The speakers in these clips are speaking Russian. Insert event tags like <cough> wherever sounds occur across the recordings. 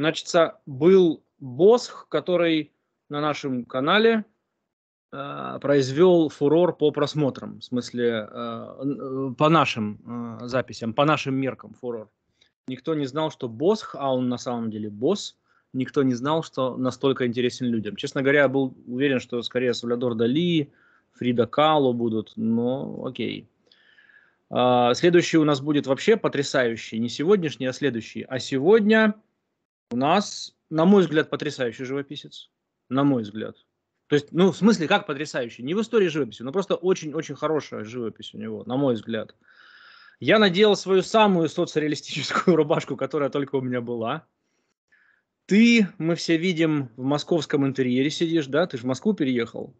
Значит, был Босх, который на нашем канале э, произвел фурор по просмотрам, в смысле э, э, по нашим э, записям, по нашим меркам фурор. Никто не знал, что Босх, а он на самом деле босс, никто не знал, что настолько интересен людям. Честно говоря, я был уверен, что скорее Сальвадор Дали, Фрида Кало будут, но окей. А, следующий у нас будет вообще потрясающий, не сегодняшний, а следующий. А сегодня у нас, на мой взгляд, потрясающий живописец. На мой взгляд. То есть, ну, в смысле, как потрясающий? Не в истории живописи, но просто очень-очень хорошая живопись у него, на мой взгляд. Я надел свою самую соцреалистическую <laughs> рубашку, которая только у меня была. Ты, мы все видим, в московском интерьере сидишь, да? Ты же в Москву переехал.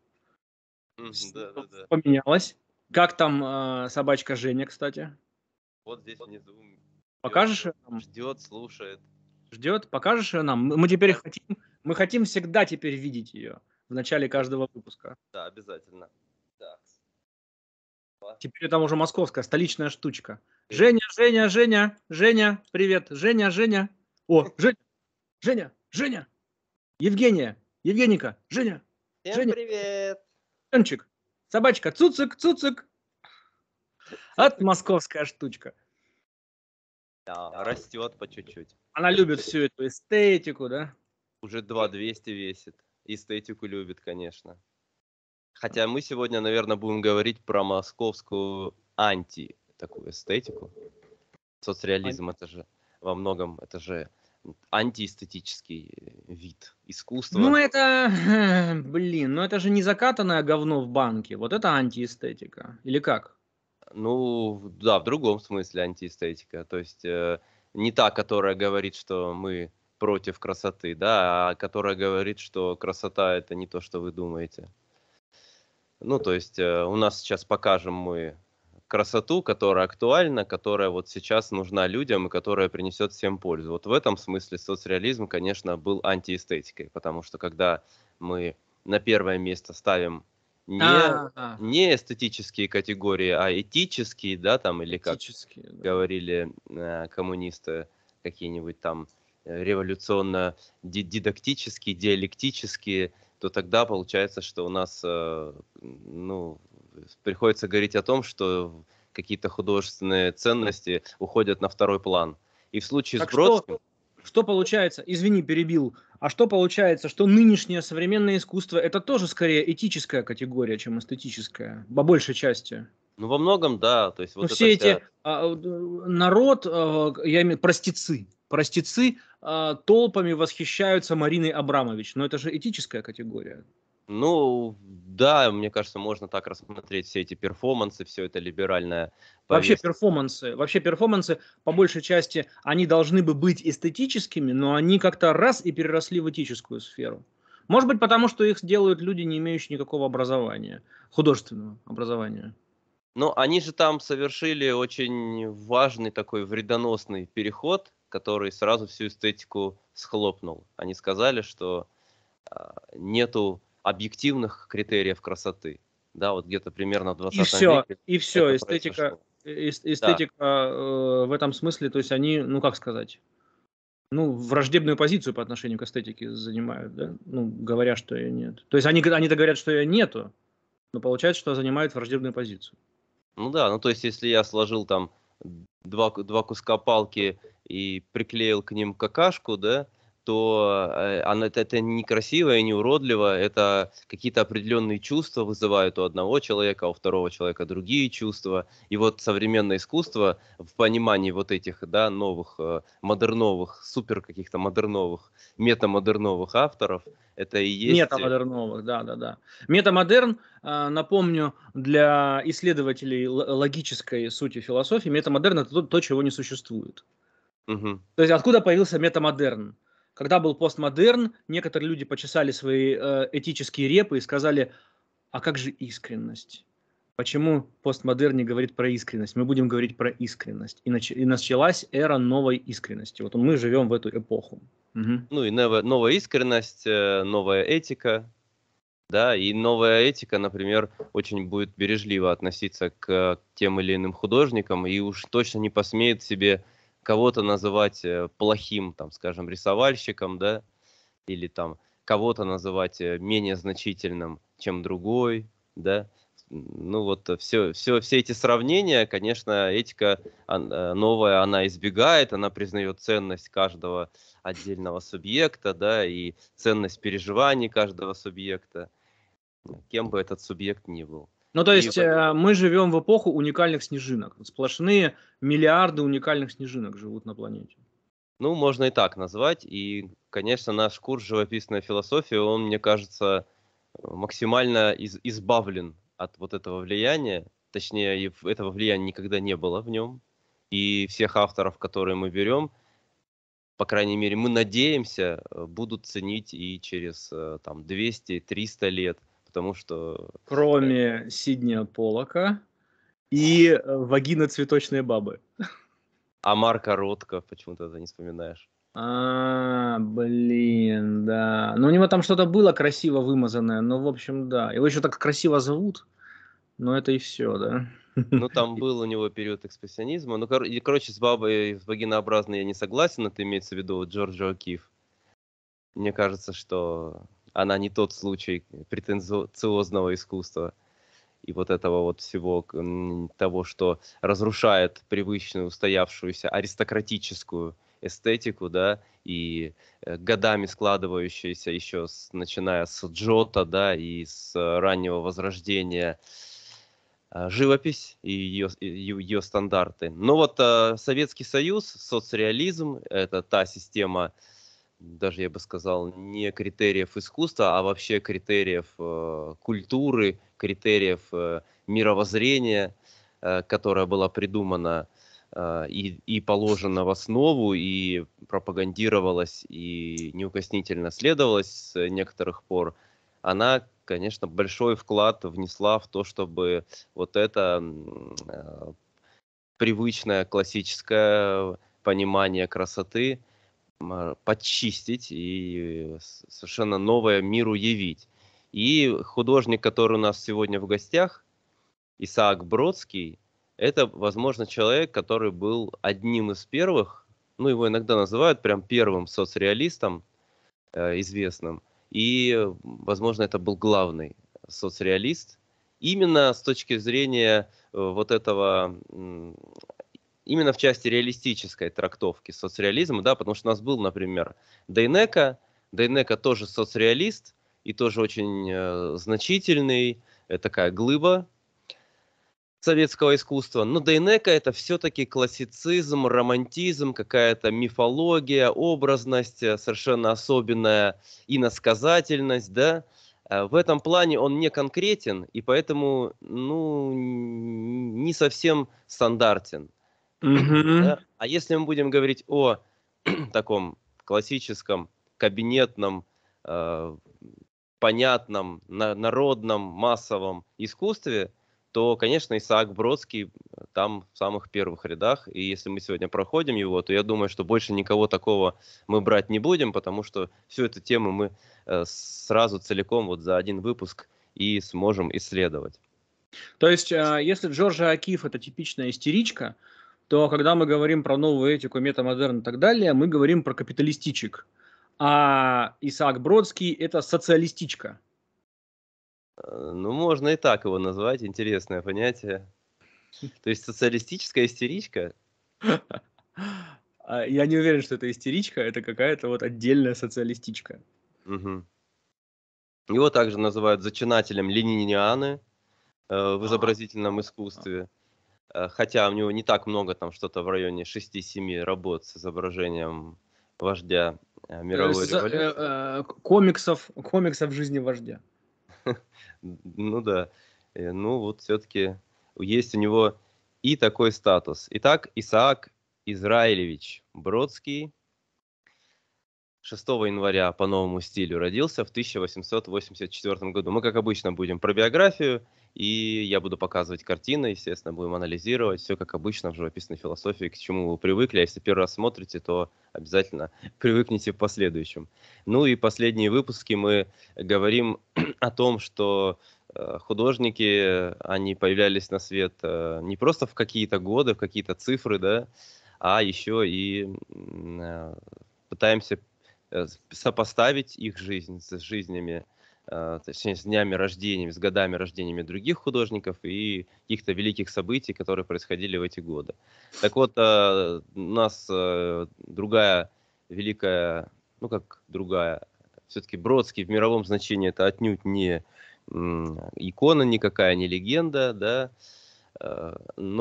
Да, да, <laughs> да. Поменялось. Как там э, собачка Женя, кстати? Вот здесь внизу. Покажешь? Ждет, слушает ждет. Покажешь ее нам? Мы теперь хотим, мы хотим всегда теперь видеть ее в начале каждого выпуска. Да, обязательно. Да. Теперь там уже московская, столичная штучка. Женя, Женя, Женя, Женя, привет. Женя, Женя. О, Женя, Женя, Женя. Евгения, Евгеника, Женя. Всем Женя. привет. Женчик, собачка, цуцик, цуцик. От московская штучка. Да, растет по чуть-чуть. Она любит всю эту эстетику, да? Уже 2200 весит. Эстетику любит, конечно. Хотя мы сегодня, наверное, будем говорить про московскую анти такую эстетику. Соцреализм Ан... это же во многом это же антиэстетический э, вид искусства. Ну это, <laughs> блин, ну это же не закатанное говно в банке. Вот это антиэстетика. Или как? Ну, да, в другом смысле антиэстетика. То есть э, не та, которая говорит, что мы против красоты, да, а которая говорит, что красота это не то, что вы думаете. Ну, то есть э, у нас сейчас покажем мы красоту, которая актуальна, которая вот сейчас нужна людям и которая принесет всем пользу. Вот в этом смысле соцреализм, конечно, был антиэстетикой, потому что когда мы на первое место ставим не, а, не эстетические категории, а этические, да, там, или как да. говорили э, коммунисты, какие-нибудь там э, революционно-дидактические, диалектические, то тогда получается, что у нас, э, ну, приходится говорить о том, что какие-то художественные ценности уходят на второй план. И в случае так с Бродским... Что, что получается? Извини, перебил. А что получается, что нынешнее современное искусство это тоже скорее этическая категория, чем эстетическая, по большей части. Ну, во многом, да. То есть, ну, вот все эти а, э, народ, а, я имею в простецы, простецы а, толпами восхищаются Мариной Абрамович. Но это же этическая категория. Ну, да, мне кажется, можно так рассмотреть все эти перформансы, все это либеральное. Вообще перформансы, вообще перформансы, по большей части, они должны бы быть эстетическими, но они как-то раз и переросли в этическую сферу. Может быть, потому что их делают люди, не имеющие никакого образования, художественного образования. Ну, они же там совершили очень важный такой вредоносный переход, который сразу всю эстетику схлопнул. Они сказали, что э, нету объективных критериев красоты. Да, вот где-то примерно в 20 и все, веке. И все, эстетика, произошло. Э, эстетика да. э, в этом смысле, то есть они, ну как сказать, ну, враждебную позицию по отношению к эстетике занимают, да? Ну, говоря, что ее нет. То есть они, они-то говорят, что ее нету, но получается, что занимают враждебную позицию. Ну да, ну то есть если я сложил там два, два куска палки и приклеил к ним какашку, да, что э, оно, это, это некрасиво и не уродливо, это какие-то определенные чувства вызывают у одного человека, а у второго человека другие чувства. И вот современное искусство в понимании вот этих да, новых, э, модерновых, супер каких-то модерновых, метамодерновых авторов, это и есть... Э, метамодерновых, да-да-да. Метамодерн, а, напомню, для исследователей логической сути философии, метамодерн – это то, чего не существует. Угу. То есть откуда появился метамодерн? Когда был постмодерн, некоторые люди почесали свои э, этические репы и сказали, а как же искренность? Почему постмодерн не говорит про искренность? Мы будем говорить про искренность. И, нач- и началась эра новой искренности. Вот мы живем в эту эпоху. Угу. Ну и новая, новая искренность, э, новая этика, да, и новая этика, например, очень будет бережливо относиться к э, тем или иным художникам и уж точно не посмеет себе кого-то называть э, плохим, там, скажем, рисовальщиком, да, или там кого-то называть э, менее значительным, чем другой, да. Ну вот все, э, все, все эти сравнения, конечно, этика новая, она избегает, она признает ценность каждого отдельного субъекта, да, и ценность переживаний каждого субъекта, кем бы этот субъект ни был. Ну, то есть э, мы живем в эпоху уникальных снежинок. Сплошные миллиарды уникальных снежинок живут на планете. Ну, можно и так назвать. И, конечно, наш курс живописной философии, он, мне кажется, максимально из избавлен от вот этого влияния. Точнее, этого влияния никогда не было в нем. И всех авторов, которые мы берем, по крайней мере, мы надеемся, э, будут ценить и через э, там, 200-300 лет – потому что... Кроме э, Сидния Полока и э, вагина цветочной бабы. А Марка Ротко почему-то это не вспоминаешь. А, блин, да. Ну, у него там что-то было красиво вымазанное, но, в общем, да. Его еще так красиво зовут, но это и все, да. Ну, там <laughs> был у него период экспрессионизма. Ну, кор- и, короче, с бабой, с богинообразной я не согласен, это имеется в виду Джорджо Киф. Мне кажется, что она не тот случай претенциозного искусства и вот этого вот всего того, что разрушает привычную устоявшуюся аристократическую эстетику, да, и э, годами складывающуюся еще с, начиная с Джота, да, и с раннего возрождения а, живопись и ее, ее стандарты. Но вот а, Советский Союз, соцреализм, это та система, э, даже я бы сказал, не критериев искусства, а вообще критериев э, культуры, критериев э, мировоззрения, э, которое было придумано э, и, и положена в основу, и пропагандировалась и неукоснительно следовалась с некоторых пор, она, конечно, большой вклад внесла в то, чтобы вот это э, привычное классическое понимание красоты – а, подчистить и э, совершенно новое миру явить. И художник, который у нас сегодня в гостях, Исаак Бродский, это, возможно, человек, который был одним из первых, ну, его иногда называют прям первым соцреалистом э, известным, и, э, возможно, это был главный соцреалист, именно с точки зрения э, вот этого именно в части реалистической трактовки соцреализма, да, потому что у нас был, например, Дейнека, Дейнека тоже соцреалист и тоже очень э, значительный, э, такая глыба советского искусства. Но Дейнека это все-таки классицизм, романтизм, какая-то мифология, образность э, совершенно особенная, иносказательность, да. Э, в этом плане он не конкретен и поэтому, ну, не совсем стандартен. А если мы будем говорить о <clears throat> таком классическом кабинетном, э, понятном, народном, массовом искусстве, то, конечно, Исаак Бродский э, там в самых первых рядах. И если мы сегодня проходим его, то я думаю, что больше никого такого мы брать не будем, потому что всю эту тему мы э, сразу целиком вот за один выпуск и сможем исследовать. То есть, если Джорджа Акиф это типичная истеричка, то когда мы говорим про новую этику, метамодерн и так далее, мы говорим про капиталистичек. А Исаак Бродский – это социалистичка. Э, ну, можно и так его назвать, интересное понятие. То есть социалистическая истеричка? <laughs> А, я не уверен, что это истеричка, это какая-то вот отдельная социалистичка. Угу. Его также называют зачинателем ленинианы э, в а. изобразительном искусстве. Э, хотя у него не так много, там что-то в районе 6-7 работ с изображением вождя э, э, мировой революции. комиксов, комиксов жизни вождя. <laughs> ну да. Ну вот все-таки есть у него и такой статус. Итак, Исаак Израилевич Бродский 6 января по новому стилю родился в 1884 году. Мы, как обычно, будем про биографию, и я буду показывать картины, естественно, будем анализировать все, как обычно, в живописной философии, к чему вы привыкли. А если первый раз смотрите, то обязательно <laughs> привыкните в последующем. Ну и последние выпуски мы говорим <clears throat> о том, что э, художники, они появлялись на свет э, не просто в какие-то годы, в какие-то цифры, да, а еще и э, пытаемся Э, сопоставить их жизнь с жизнями, э, точнее, с днями рождениями, с годами рождениями других художников и каких-то великих событий, которые происходили в эти годы. Так вот, э, у нас другая великая, ну как другая, все-таки Бродский в мировом значении это отнюдь не икона никакая, не легенда, да,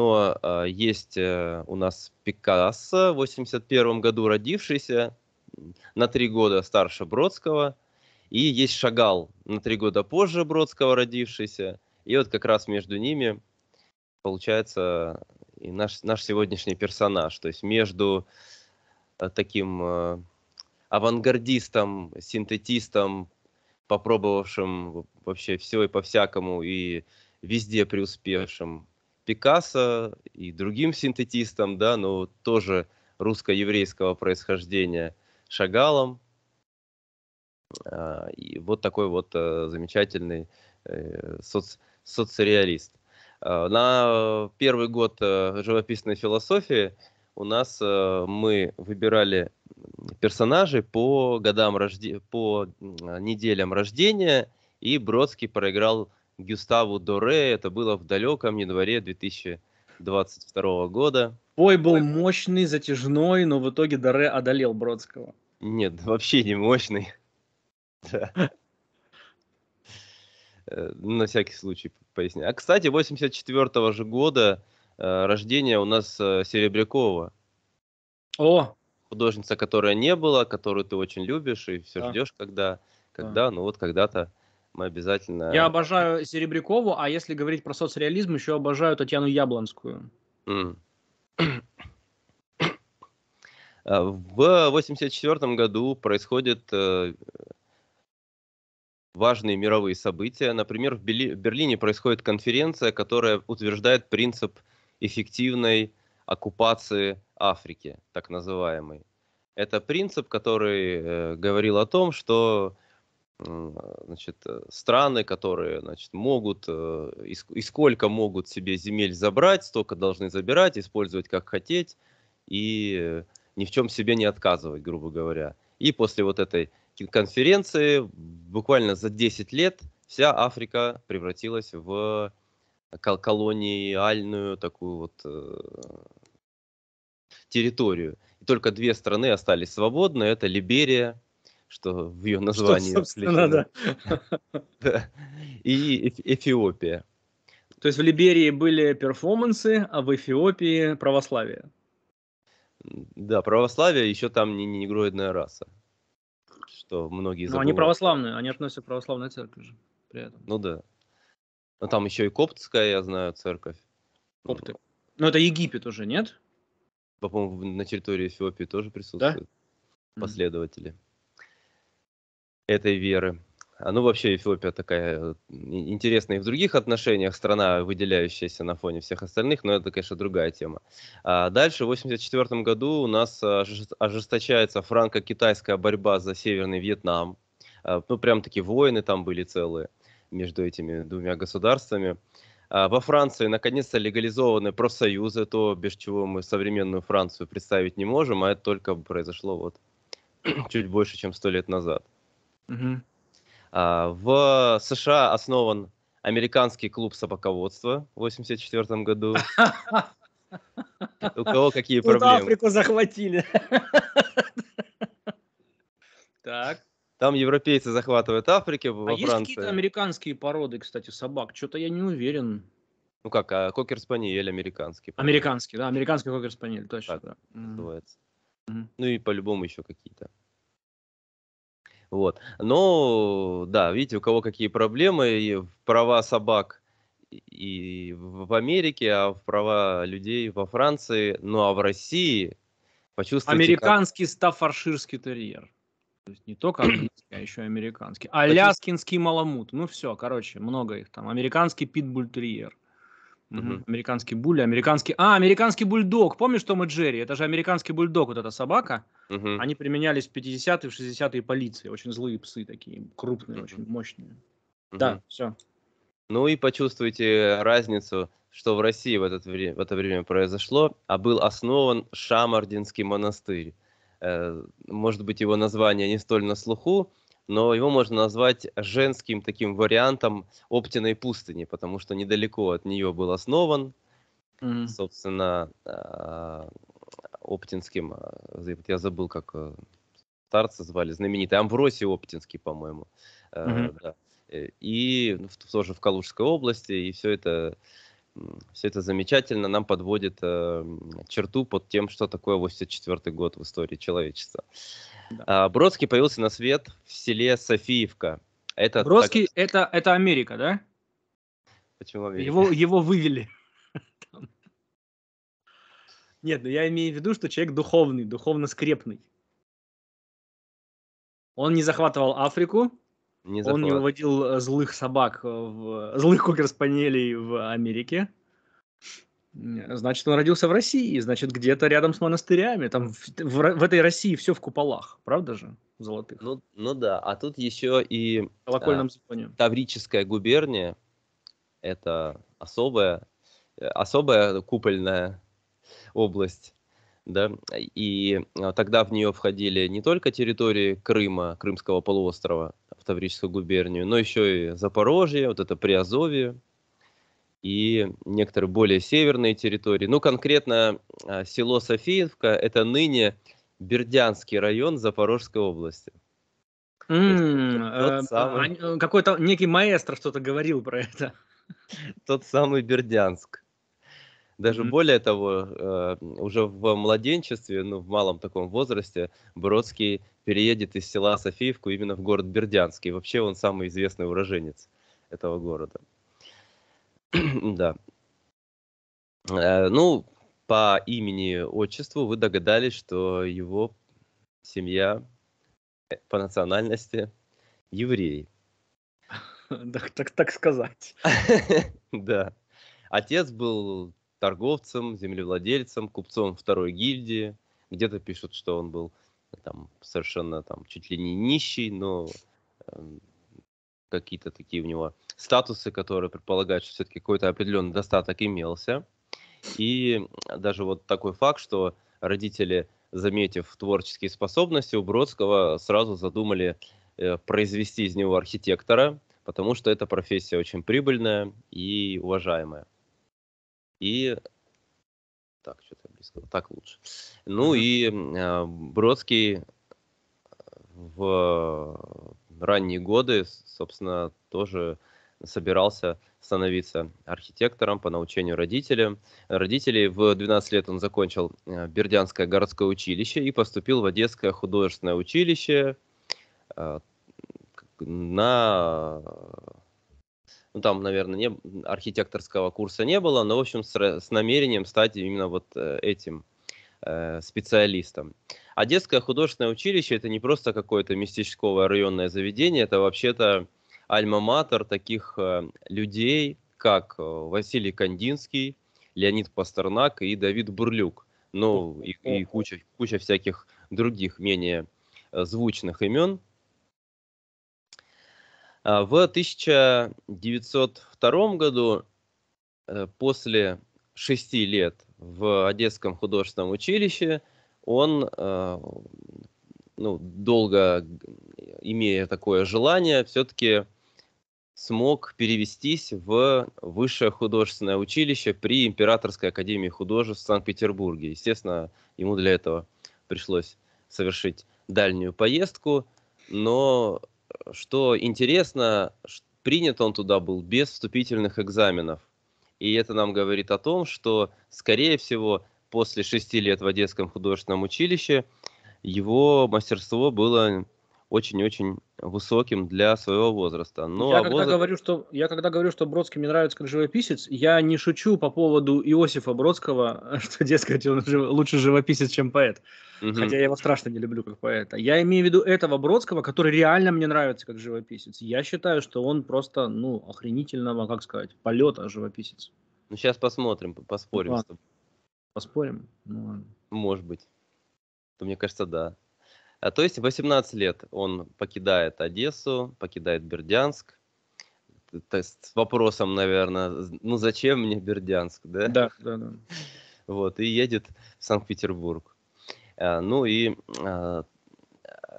но есть у нас Пикассо, в 81 году родившийся, на три года старше Бродского, и есть Шагал, на три года позже Бродского родившийся, и вот как раз между ними получается и наш, наш сегодняшний персонаж, то есть между э, таким э, авангардистом, синтетистом, попробовавшим вообще все и по-всякому, и везде преуспевшим Пикассо и другим синтетистом, да, но тоже русско-еврейского происхождения, Шагалом. А, и вот такой вот э, замечательный э, соц, соцреалист. А, на первый год э, живописной философии у нас мы выбирали персонажей по годам рожде... по неделям рождения, и Бродский проиграл Гюставу Доре. Это было в далеком недворе 2000 22 года. Бой был Ой. мощный, затяжной, но в итоге Даре одолел Бродского. Нет, вообще не мощный. <laughs> Э, на всякий случай поясняю. А, кстати, 84 же года э, рождения у нас э, Серебрякова. О! Художница, которая не была, которую ты очень любишь и все ждешь, когда, когда, ну вот когда-то мы обязательно... Я обожаю Серебрякову, а если говорить про соцреализм, еще обожаю Татьяну Яблонскую. Mm. В 1984 году происходят э, важные мировые события. Например, в Берлине происходит конференция, которая утверждает принцип эффективной оккупации Африки, так называемый. Это принцип, который э, говорил о том, что значит, э, страны, которые значит, могут э, и сколько могут себе земель забрать, столько должны забирать, использовать как хотеть и ни в чем себе не отказывать, грубо говоря. И после вот этой конференции буквально за 10 лет вся Африка превратилась в колониальную такую вот э, территорию. И только две страны остались свободны. Это Либерия что в ее названии. Что, да. И Эфиопия. То есть в Либерии были перформансы, а в Эфиопии православие. Да, православие, еще там не негроидная раса. Что многие ну, забывают. Но они православные, они относятся к православной церкви же при этом. Ну да. Но там еще и коптская, я знаю, церковь. Копты. Но это Египет уже, нет? По-моему, на территории Эфиопии тоже присутствуют да? последователи. Mm-hmm этой веры. А ну вообще Эфиопия такая э, интересная и в других отношениях, страна, выделяющаяся на фоне всех остальных, но это, конечно, другая тема. А дальше, в 1984 году у нас ожесточается франко-китайская борьба за Северный Вьетнам. А, ну, прям такие войны там были целые между этими двумя государствами. А, во Франции наконец-то легализованы профсоюзы, то без чего мы современную Францию представить не можем, а это только произошло вот <clears throat> чуть больше, чем сто лет назад. Угу. А, в США основан американский клуб собаководства в 1984 году. У кого какие проблемы? Африку захватили. Так. Там европейцы захватывают Африку, во а Франции. есть какие-то американские породы, кстати, собак? Что-то я не уверен. Ну как, а кокер-спаниель американский. по Американский, да, американский кокер-спаниель, точно. Так, да. называется. Mm-hmm. Ну и по-любому еще какие-то. Вот. Но, да, видите, у кого какие проблемы, и права собак и в Америке, а в права людей во Франции, ну а в России почувствовать Американский как... стафарширский терьер. То есть не только <clears throat> английский, а еще американский. Аляскинский маламут. Ну все, короче, много их там. Американский питбуль-терьер. Угу. Американский буль, американский... А, американский бульдог. Помнишь Том и Джерри? Это же американский бульдог, вот эта собака. Угу. Они применялись в 50-е, в 60-е полиции. Очень злые псы такие, крупные, угу. очень мощные. Угу. Да, все. Ну и почувствуйте разницу, что в России в, этот вре- в это время произошло, а был основан Шамардинский монастырь. Э, может быть, его название не столь на слуху, но его можно назвать женским таким вариантом Оптиной пустыни, потому что недалеко от нее был основан, mm-hmm. собственно, а, Оптинским, а, я забыл, как э, старца звали, знаменитый Амвросий Оптинский, по-моему. Mm-hmm. Да. Э, и тоже в Калужской области, и все это все это замечательно нам подводит э, черту под тем, что такое 84 год в истории человечества. Да. А, Бродский появился на свет в селе Софиевка. Это Бродский так... это, это Америка, да? Почему Америка? Его, его вывели. <laughs> Нет, ну я имею в виду, что человек духовный, духовно скрепный. Он не захватывал Африку, не захват... он не выводил э, злых собак, э, в... злых кокер в Америке. Значит, он родился в России, значит, где-то рядом с монастырями. Там в, в, в этой России все в куполах, правда же? В золотых. Ну, ну да, а тут еще и колокольном а, Таврическая губерния это особая, э, особая купольная область. Да? И э, тогда в нее входили не только территории Крыма, Крымского полуострова, в Таврическую губернию, но еще и Запорожье, вот это Приазовье, и некоторые более северные территории. Ну, конкретно а, село Софиевка – это ныне Бердянский район Запорожской области. Mm, самый... Э, какой-то некий маэстро что-то говорил про это. <laughs> Тот самый Бердянск. Даже более того, э, уже в младенчестве, ну, в малом таком возрасте, Бродский переедет из села Софиевку именно в город Бердянский. вообще он самый известный уроженец этого города. <clears throat> да. Э, ну, по имени, отчеству вы догадались, что его семья э, по национальности еврей. <laughs> Так, так, так сказать. <laughs> да. Отец был торговцем, землевладельцем, купцом второй гильдии. Где-то пишут, что он был э, там совершенно там чуть ли не нищий, но эм, какие-то такие у него статусы, которые предполагают, что все-таки какой-то определенный достаток имелся. И даже вот такой факт, что родители, заметив творческие способности у Бродского, сразу задумали э, произвести из него архитектора, потому что эта профессия очень прибыльная и уважаемая. И так, что-то близко, так лучше. Ну и э, Бродский э, в ранние годы, собственно, тоже собирался становиться архитектором по научению родителям. Родителей в 12 лет он закончил э, Бердянское городское училище и поступил в Одесское художественное училище э, на... Ну, там, наверное, не... архитекторского курса не было, но, в общем, с, с намерением стать именно вот э, этим Э, специалистом. специалистам. Одесское художественное училище это не просто какое-то местечковое районное заведение, это вообще-то альма-матер таких э, людей, как э, Василий Кандинский, Леонид Пастернак и Давид Бурлюк. Ну и, и куча, куча всяких других менее звучных имен. А в 1902 году, после шести лет в Одесском художественном училище. Он э, ну, долго имея такое желание, все-таки смог перевестись в высшее художественное училище при Императорской академии художеств в Санкт-Петербурге. Естественно, ему для этого пришлось совершить дальнюю поездку, но э, что интересно, принят он туда был без вступительных экзаменов. И это нам говорит о том, что, скорее всего, после шести лет в Одесском художественном училище его мастерство было очень-очень высоким для своего возраста. Но я, когда возраст... говорю, что, я когда говорю, что Бродский мне нравится как живописец, я не шучу по поводу Иосифа Бродского, <laughs> что, дескать, он жив... лучше живописец, чем поэт. Угу. Хотя я его страшно не люблю как поэта. Я имею в виду этого Бродского, который реально мне нравится как живописец. Я считаю, что он просто, ну, охренительного, как сказать, полета живописец. Ну, сейчас посмотрим, поспорим. Ну, Поспорим? Ну, Может быть. То, мне кажется, да. А, то есть 18 лет он покидает Одессу, покидает Бердянск. То есть с вопросом, наверное, ну зачем мне Бердянск, да? Да, да, да. <laughs> Вот, и едет в Санкт-Петербург. Э, ну и э,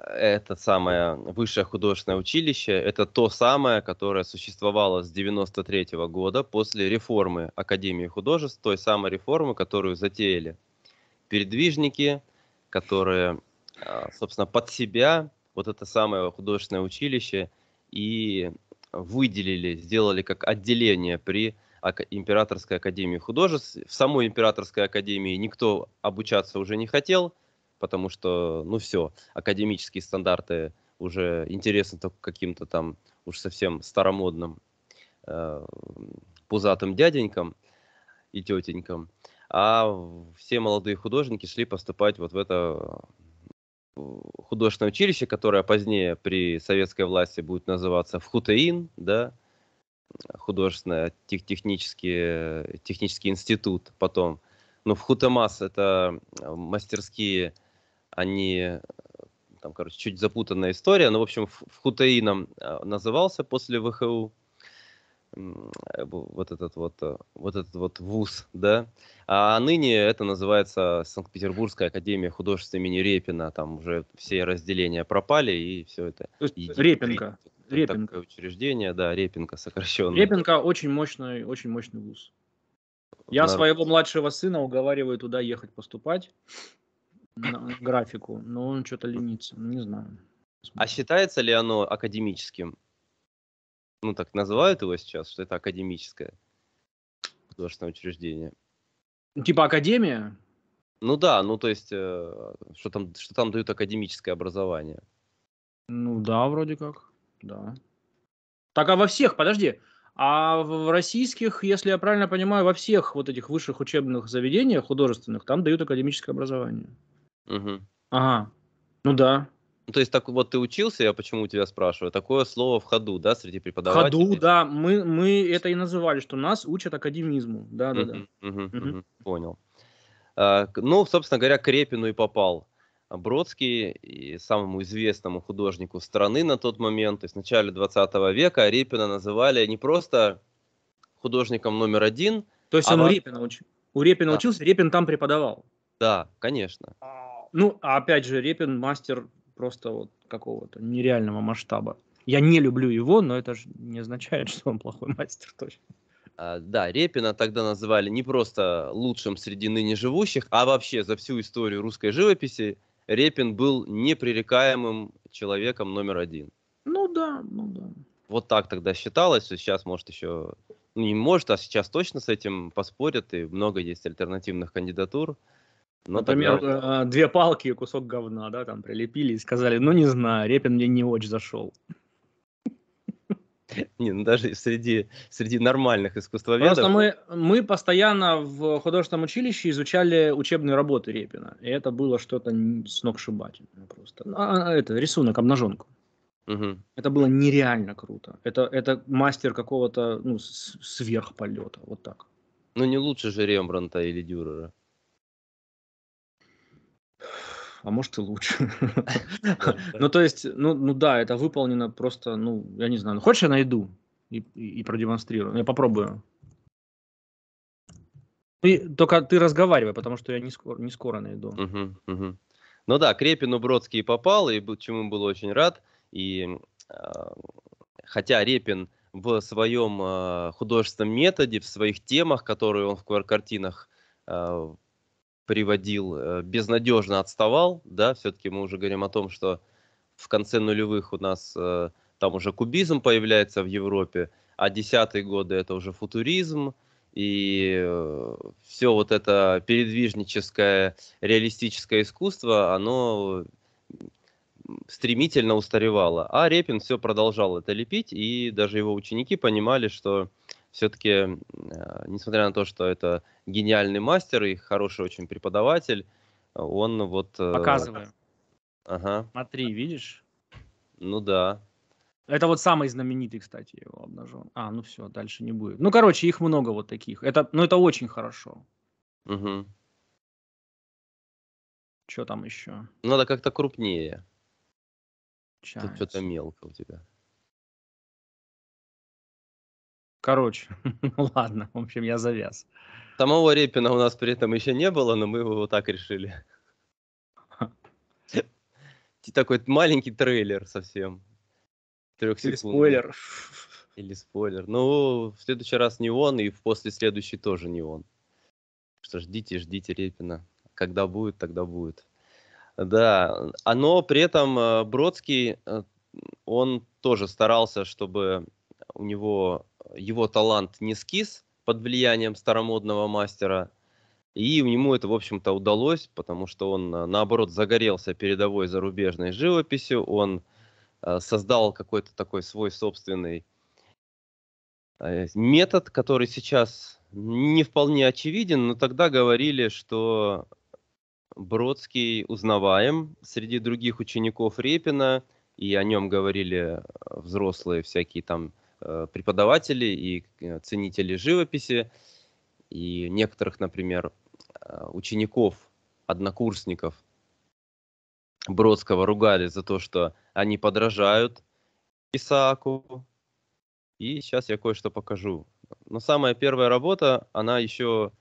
это самое высшее художественное училище, это то самое, которое существовало с 93 -го года после реформы Академии художеств, той самой реформы, которую затеяли передвижники, которые, э, собственно, под себя вот это самое художественное училище и выделили, сделали как отделение при Императорской Академии Художеств. В самой Императорской Академии никто обучаться уже не хотел – потому что, ну все, академические стандарты уже интересны только каким-то там уж совсем старомодным э, пузатым дяденькам и тетенькам, а все молодые художники шли поступать вот в это э, художественное училище, которое позднее при советской власти будет называться ВХУТЭИН, да, художественное тех, технический, технический институт потом. Ну, ВХУТЭМАС — это э, мастерские э, они а там, короче, чуть запутанная история, но, в общем, в Хутаином а, назывался после ВХУ э, вот этот вот, э, вот этот вот вуз, да. А ныне это называется Санкт-Петербургская академия художеств имени Репина. Там уже все разделения пропали и все это. То есть единый, Репенко. Это Репенко. Такое учреждение, да, Репинка сокращенно. Репинка очень мощный, очень мощный вуз. Я Народ. своего младшего сына уговариваю туда ехать поступать графику, но он что-то ленится, ну, не знаю. А считается ли оно академическим? Ну, так называют его сейчас, что это академическое художественное учреждение. Ну, типа академия? Ну да, ну то есть, э, что, там, что там дают академическое образование. Ну да, вроде как, да. Так, а во всех, подожди, а в российских, если я правильно понимаю, во всех вот этих высших учебных заведениях художественных, там дают академическое образование. Угу. Ага. Ну да. Ну, то есть, так вот ты учился, я почему у тебя спрашиваю, такое слово в ходу, да, среди преподавателей? В ходу, да, мы, мы это и называли, что нас учат академизму, да, да, да. Понял. А, ну, собственно говоря, Крепину и попал. А Бродский, и самому известному художнику страны на тот момент, то есть в начале 20 века, а Репина называли не просто художником номер один. То есть а он у Репина, уч... у Репина да. учился, Репин там преподавал? Да, конечно. Ну, а опять же, Репин мастер просто вот какого-то нереального масштаба. Я не люблю его, но это же не означает, <laughs> что он плохой мастер точно. А, да, Репина тогда называли не просто лучшим среди ныне живущих, а вообще за всю историю русской живописи Репин был непререкаемым человеком номер один. Ну да, ну да. Вот так тогда считалось, сейчас может еще, ну не может, а сейчас точно с этим поспорят, и много есть альтернативных кандидатур. Ну, Например, э, а, две палки и кусок говна, да, там прилепили и сказали, ну, не знаю, Репин мне не очень зашел. Не, ну даже среди, среди нормальных искусствоведов. Просто мы, мы постоянно в художественном училище изучали учебные работы Репина. И это было что-то сногсшибательное просто. А, а, а это рисунок, обнаженку. Угу. Это было нереально круто. Это, это мастер какого-то ну, сверхполета. Вот так. Ну не лучше же Рембранта или Дюрера а может и лучше. <laughs> Ну, то есть, ну, ну да, это выполнено просто, ну, я не знаю. Ну, хочешь, я найду и, и продемонстрирую? Я попробую. Ты, только ты разговаривай, потому что я не скоро, не скоро найду. Угу, угу. Ну да, Крепину Бродский попал, и чему был очень рад. И э, хотя Репин в своем э, художественном методе, в своих темах, которые он в QR-картинах э, а, приводил, э, безнадежно отставал, да, все-таки мы уже говорим о том, что в конце нулевых у нас э, там уже кубизм появляется в Европе, а десятые годы это уже футуризм, и э, все вот это передвижническое реалистическое искусство, оно стремительно устаревало. А Репин все продолжал это лепить, и даже его ученики понимали, что все-таки, э, несмотря на то, что это гениальный мастер и хороший очень преподаватель, он вот... Э, показываю. Ага. Смотри, видишь? Ну да. Это вот самый знаменитый, кстати, его обнажен. А, ну все, дальше не будет. Ну, короче, их много вот таких. Это, ну, это очень хорошо. Угу. Что там еще? Надо ну как-то крупнее. Чайс. Тут что-то мелко у тебя. Короче, <laughs> ну ладно, в общем, я завяз. Самого Репина у нас при этом еще не было, но мы его вот так решили. <laughs> Такой маленький трейлер совсем. Трех Или спойлер. <laughs> Или спойлер. Ну, в следующий раз не он, и в после следующий тоже не он. Что ждите, ждите Репина. Когда будет, тогда будет. Да, но при этом э, Бродский, э, он тоже старался, чтобы у него его талант не скис под влиянием старомодного мастера, и ему это, в общем-то, удалось, потому что он, э, наоборот, загорелся передовой зарубежной живописью, он э, создал какой-то такой свой собственный э, метод, который сейчас не вполне очевиден, но тогда говорили, что Бродский узнаваем среди других учеников Репина, и о нем говорили взрослые всякие там Э, преподаватели и э, ценители живописи, и некоторых, например, э, учеников, однокурсников Бродского ругали за то, что они подражают Исааку. И сейчас я кое-что покажу. Но самая первая работа, она еще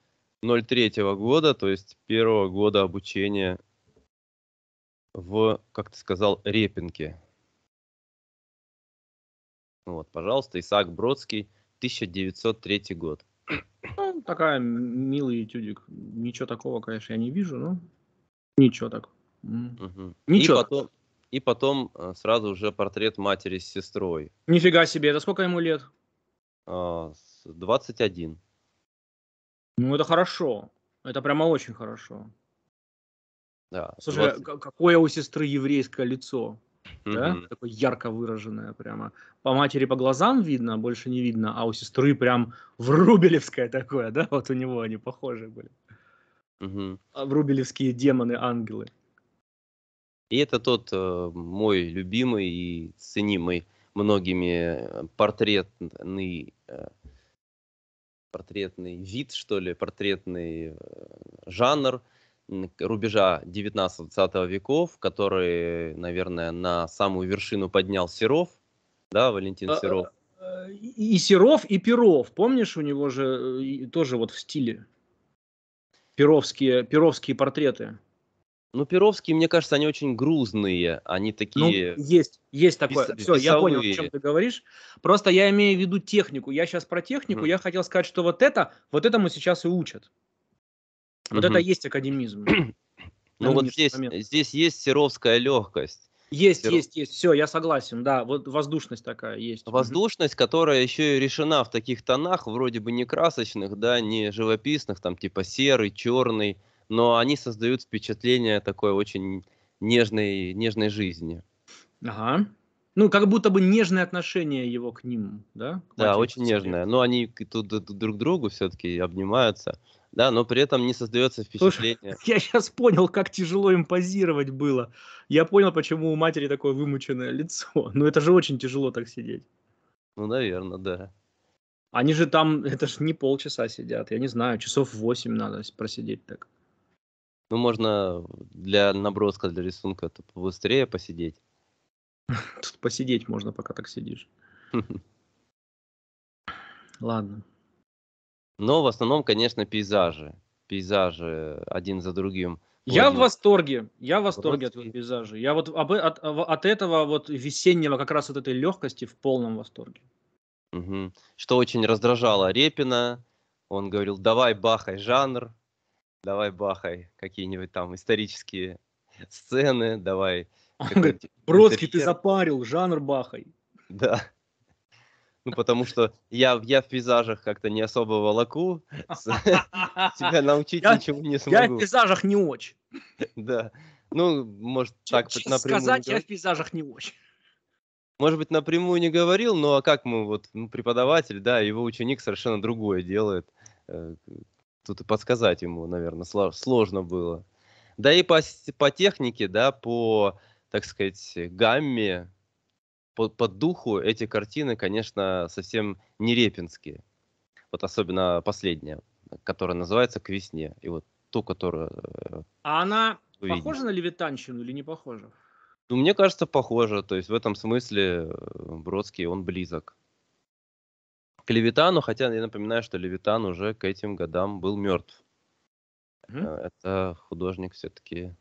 03 года, то есть первого года обучения в, как ты сказал, Репинке. Вот, пожалуйста, Исаак Бродский, 1903 год. Ну, такая милый этюдик. Ничего такого, конечно, я не вижу, но ничего так. Угу. Ничего. И потом, и потом э, сразу уже портрет матери с сестрой. Нифига себе, это сколько ему лет? 21. А, ну, это хорошо. Это прямо очень хорошо. Да. Слушай, 20... А какое у сестры еврейское лицо? Mm-hmm. Да? Такое ярко выраженное прямо. По матери по глазам видно, больше не видно, а у сестры прям врубелевское такое, да? Вот у него они похожи были. Угу. А Врубелевские демоны, ангелы. И это тот э, мой любимый и ценимый многими э, портретный э, портретный вид, что ли, портретный э, жанр – рубежа 19-20 веков, который, наверное, на самую вершину поднял Серов, да, Валентин а, Серов. А, и Серов, и Перов. Помнишь, у него же э, тоже вот в стиле перовские, перовские портреты. Ну, перовские, мне кажется, они очень грузные, они ну, такие... Ну, есть, есть такое. Пис- Все, я понял, о чем ты говоришь. Просто я имею в виду технику. Я сейчас про технику, mm. я хотел сказать, что вот это, вот этому сейчас и учат. Вот это есть академизм. <clears throat> ну вот здесь, здесь есть серовская легкость. Есть, Серов... есть, есть. Все, я согласен. Да, вот воздушность такая есть. Воздушность, которая еще и решена в таких тонах, вроде бы не красочных, да, не живописных, там типа серый, черный, но они создают впечатление такой очень нежной, нежной жизни. Ага. Ну, как будто бы нежное отношение его к ним, да? К да, очень нежное. Но они тут, тут друг другу все-таки обнимаются да, но при этом не создается впечатление. Слушай, <laughs> я сейчас понял, как тяжело им позировать было. Я понял, почему у матери такое вымученное лицо. <laughs> Ну это же очень тяжело так сидеть. Ну, наверное, да. Они же там, это же не полчаса сидят, я не знаю, часов восемь надо просидеть так. Ну, можно для наброска, для рисунка это быстрее посидеть. <laughs> Тут посидеть можно, пока так сидишь. Ладно. Но в основном, конечно, пейзажи. Пейзажи один за другим. Я в восторге, я в восторге Бродский. от этого пейзажа. Я вот об, от, от этого вот весеннего как раз от этой легкости в полном восторге. Угу. Что очень раздражало Репина, он говорил, давай бахай жанр, давай бахай какие-нибудь там исторические сцены, давай. <laughs> Он говорит, Бродский, ты запарил, жанр бахай. Да. Ну, потому что я, я в пейзажах как-то не особо волоку. <laughs> Тебя научить ничего не смогу. Я в пейзажах не очень. <laughs> Да. Ну, может, так напрямую... сказать, я в пейзажах не очень. Может быть, напрямую не говорил, но а как мы, вот ну, преподаватель, да, его ученик совершенно другое делает. Э, тут и подсказать ему, наверное, сложно было. Да и по, по технике, да, по, так сказать, гамме по, по духу эти картины, конечно, совсем не репинские. Вот особенно последняя, которая называется «К весне». И вот ту, которую... Э, а она увидел. похожа на левитанщину или не похожа? Ну, мне кажется, похоже. То есть в этом смысле э, Бродский, он близок. К Левитану, хотя я напоминаю, что Левитан уже к этим годам был мертв. Mm-hmm. Э, это художник все-таки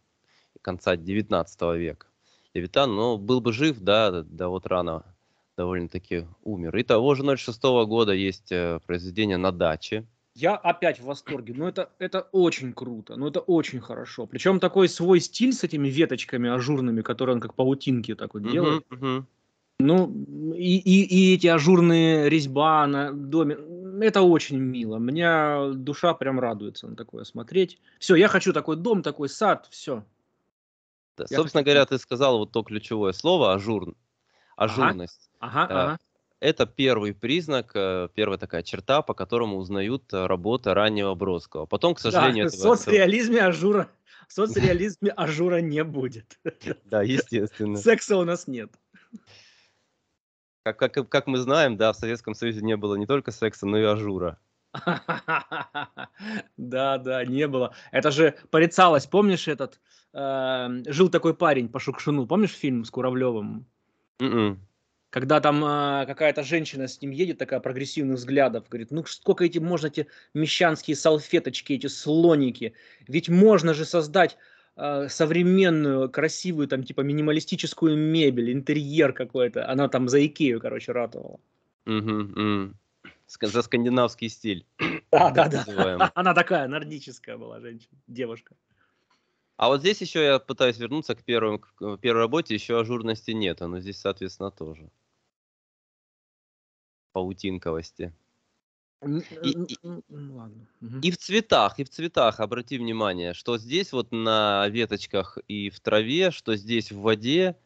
конца 19 века. Левитан, ну, был бы жив, да, да вот рано довольно-таки умер. И того же 06 года есть э, произведение «На даче». Я опять в восторге. Ну, это, это очень круто. Ну, это очень хорошо. Причем такой свой стиль с этими веточками ажурными, которые он как паутинки так вот делает. Uh-huh, uh-huh. Ну, и, и, и эти ажурные резьба на доме. Это очень мило. меня душа прям радуется на такое смотреть. Все, я хочу такой дом, такой сад. Все, да. Я Собственно хочу... говоря, ты сказал вот то ключевое слово ажур... ажурность. Ага, ага, э, ага. Это первый признак, э, первая такая черта, по которому узнают э, работа раннего Бродского. Потом, к сожалению, да, <laughs> в соцреализме ажура, в соцреализме <laughs> ажура не будет. <laughs> Да, естественно. Секса у нас нет. Как, как, как мы знаем, да, в Советском Союзе не было не только секса, но и ажура. <laughs> Да, да, не было. Это же порицалось, помнишь этот? Эм, Жил такой парень по Шукшину, помнишь фильм с Куравлевым? М-м. Когда там э, какая-то женщина с ним едет, такая прогрессивных взглядов, говорит, ну сколько эти можно эти мещанские салфеточки, эти слоники, ведь можно же создать э, современную, красивую, там, типа, минималистическую мебель, интерьер какой-то. Она там за Икею, короче, ратовала. Мгм, м за скандинавский стиль. <clears throat> А, да, да, да. <laughs> Она такая нордическая была женщина, девушка. А вот здесь еще я пытаюсь вернуться к, первым, к первой работе, еще ажурности нет, но здесь, соответственно, тоже. Паутинковости. И, и, Ладно. и в цветах, и в цветах, обрати внимание, что здесь вот на веточках и в траве, что здесь в воде,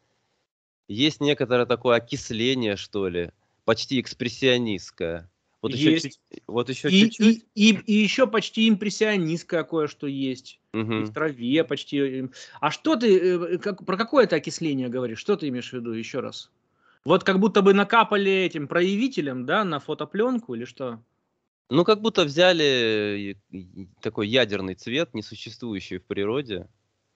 есть некоторое такое окисление, что ли, почти экспрессионистское. Вот еще, Чуть, вот еще и, чуть-чуть. И, и, и еще почти импрессионистское кое-что есть. Угу. И в траве почти. Э, а что ты, э, как, про какое то окисление говоришь? Что ты имеешь в виду еще раз? Вот как будто бы накапали этим проявителем, да, на фотопленку или что? Ну, как будто взяли э, такой ядерный цвет, несуществующий в природе,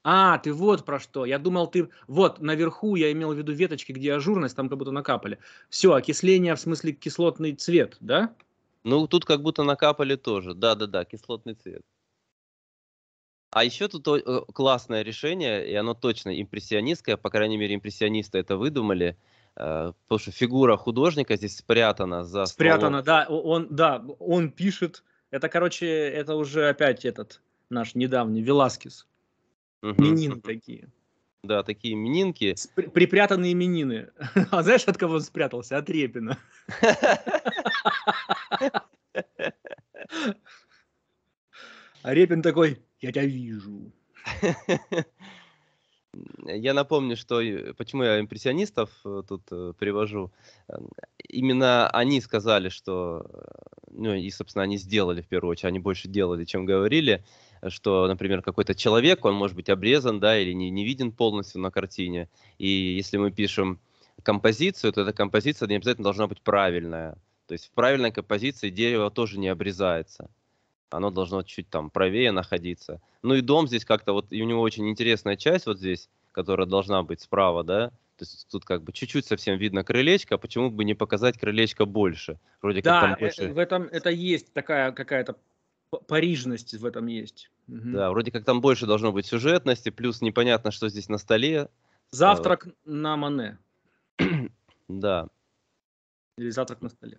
а, ты вот про что. Я думал, ты... Вот, наверху я имел в виду веточки, где ажурность, там как будто накапали. Все, окисление в смысле кислотный цвет, да? Ну, тут как будто накапали тоже. Да-да-да, кислотный цвет. А еще тут э, классное решение, и оно точно импрессионистское, по крайней мере, импрессионисты это выдумали, э, потому что фигура художника здесь спрятана за Спрятана, да, он, да, он пишет, это, короче, это уже опять этот наш недавний Веласкис. Угу. Менины такие. Да, такие мининки. При, припрятанные минины. <laughs> А знаешь, от кого он спрятался? От Репина. <laughs> А Репин такой, я тебя вижу. <laughs> я напомню, что почему я импрессионистов э, тут э, привожу. Эм, именно они сказали, что, э, ну и, собственно, они сделали в первую очередь, они больше делали, чем говорили, что, например, какой-то человек, он может быть обрезан, да, или не, не виден полностью на картине. И если мы пишем композицию, то эта композиция не обязательно должна быть правильная. То есть в правильной композиции дерево тоже не обрезается оно должно чуть там правее находиться. Ну и дом здесь как-то вот, и у него очень интересная часть вот здесь, которая должна быть справа, да, то есть тут как бы чуть-чуть совсем видно крылечко, а почему бы не показать крылечко больше? Вроде да, как там больше... Э, в этом это есть такая какая-то парижность в этом есть. Угу. Да, вроде как там больше должно быть сюжетности, плюс непонятно, что здесь на столе. Завтрак а, на Мане. да. Или завтрак на столе.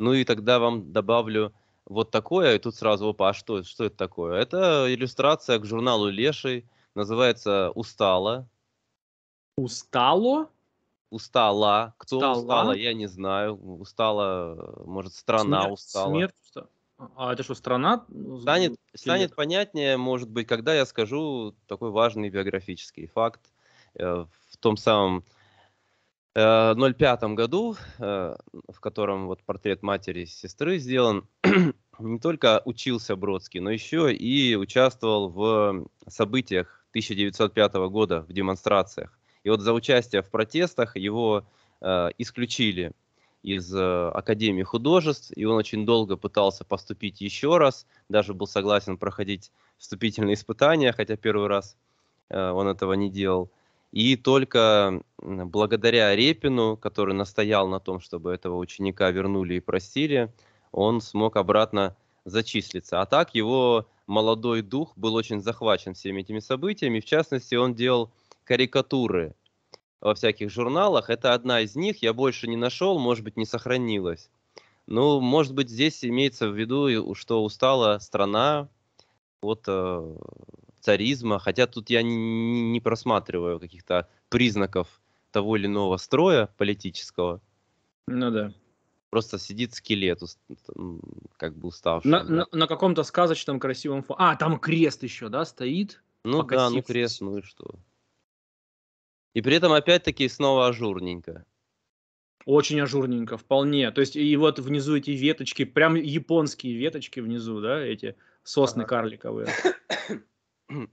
Ну и тогда вам добавлю вот такое, и тут сразу, опа, а что, что это такое? Это иллюстрация к журналу Леший, называется «Устала». Устало? Устала. Кто устала, устала я не знаю. Устала, может, страна смерть, а устала. Смерть устала. А это что, страна? Ну, станет, ну, станет понятнее, может быть, когда я скажу такой важный биографический факт. Э, в том самом 2005 э, году, э, в котором вот портрет матери и сестры сделан, <clears throat> не только учился Бродский, но еще и участвовал в событиях 1905 года, в демонстрациях. И вот за участие в протестах его э, исключили из Академии художеств, и он очень долго пытался поступить еще раз, даже был согласен проходить вступительные испытания, хотя первый раз он этого не делал. И только благодаря Репину, который настоял на том, чтобы этого ученика вернули и простили, он смог обратно зачислиться. А так его молодой дух был очень захвачен всеми этими событиями. В частности, он делал карикатуры во всяких журналах. Это одна из них, я больше не нашел, может быть, не сохранилась. Ну, может быть, здесь имеется в виду, что устала страна Вот. Э, царизма, хотя тут я не, не просматриваю каких-то признаков того или иного строя политического. Ну да. Просто сидит скелет, как бы уставший. На, да. на, на каком-то сказочном красивом фоне. А, там крест еще, да, стоит? Ну да, ну крест, ну и что? И при этом опять-таки снова ажурненько. Очень ажурненько, вполне. То есть и вот внизу эти веточки, прям японские веточки внизу, да, эти сосны ага. карликовые. <coughs> Ну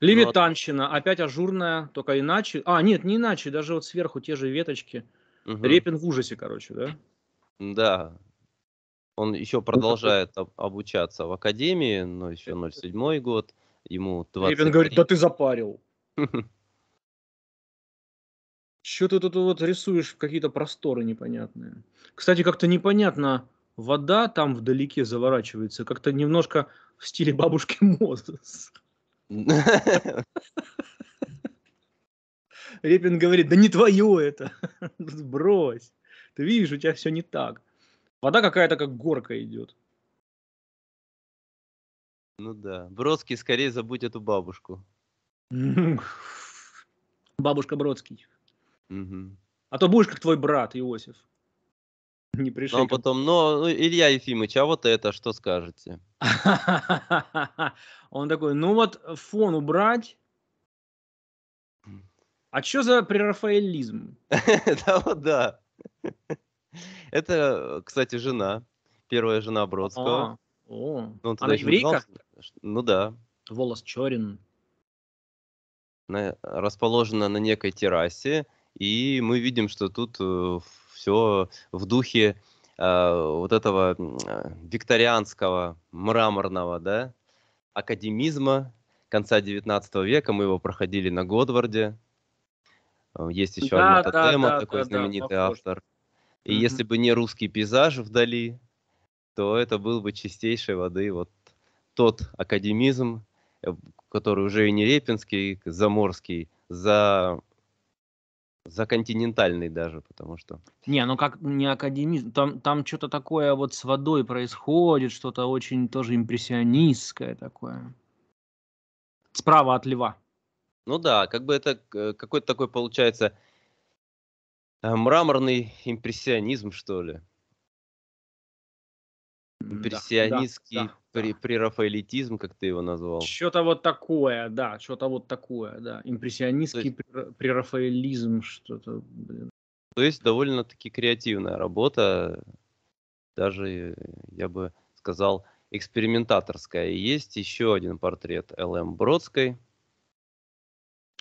Левитанщина, опять ажурная, только иначе. А, нет, не иначе, даже вот сверху те же веточки. Угу. Репин в ужасе, короче, да? Да. Он еще продолжает обучаться в академии, но еще 07 год, ему 20. Репин говорит, да ты запарил. <laughs> Что ты тут вот рисуешь какие-то просторы непонятные? Кстати, как-то непонятно, вода там вдалеке заворачивается, как-то немножко в стиле бабушки <laughs> Мозес. Репин говорит, да не твое это, сбрось. <laughs> Ты видишь, у тебя все не так. Вода какая-то как горка идет. Ну да, Бродский скорее забудь эту бабушку. <laughs> Бабушка Бродский. Угу. А то будешь как твой брат Иосиф не <laughs> пришли. Но а потом, но «Ну, ну, Илья Ефимович, а вот это что скажете? <laughs> Он такой, ну вот фон убрать. А что за прерафаэлизм? <laughs> Да, вот да. Это, кстати, жена. Первая жена Бродского. А, ну, она еврейка? Ну да. Волос черен. Расположена на некой террасе. И мы видим, что тут э, все в духе э, вот этого а, викторианского мраморного, да, академизма конца 19 века. Мы его проходили на Годварде. Э, есть еще да, Алмата да, Тема, да, такой да, знаменитый да, автор. И mm если бы не русский пейзаж вдали, то это был бы чистейшей воды вот тот академизм, э, который уже и не репинский, заморский, за законтинентальный даже, потому что... Не, ну как не академизм, там, там что-то такое вот с водой происходит, что-то очень тоже импрессионистское такое. Справа от льва. Ну да, как бы это э, какой-то такой получается э, мраморный импрессионизм, что ли. Импрессионистский да, да, да. При, прерафаэлитизм, как ты его назвал. Что-то вот такое, да, что-то вот такое, да. Импрессионистский то есть... прерафаэлизм, что-то, блин. То есть довольно-таки креативная работа, даже, я бы сказал, экспериментаторская. И есть еще один портрет Л.М. Бродской.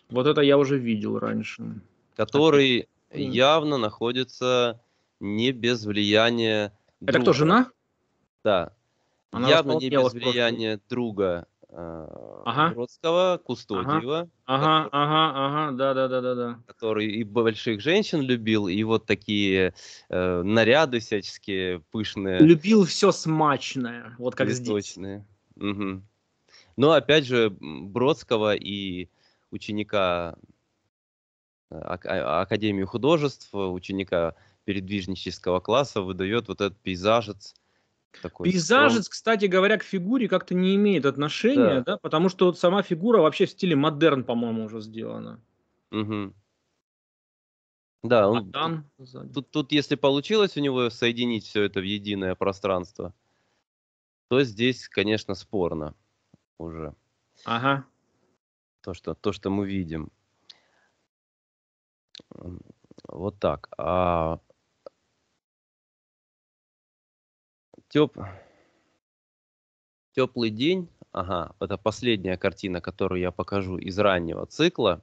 Вот это я уже видел раньше. Который это... явно находится не без влияния... Друга. Это кто, жена? Да, она Явно не без влияния просто. друга Бродского, а, Кустодиева. Ага, который, ага, ага, да, да, да, да, да. Который и больших женщин любил, и вот такие э, наряды всяческие пышные. Любил все смачное, вот как Восточные. здесь. Угу. Но опять же Бродского и ученика э, а, Академии художеств, э, ученика передвижнического класса выдает вот этот пейзажец такой Пейзажец, кстати говоря, к фигуре как-то не имеет отношения, да. да, потому что вот сама фигура вообще в стиле модерн, по-моему, уже сделана. Угу. Да, он, Атан тут, тут, если получилось у него соединить все это в единое пространство, то здесь, конечно, спорно уже. Ага. То, что, то, что мы видим. Вот так. А Теп... Теплый день. Ага, это последняя картина, которую я покажу из раннего цикла.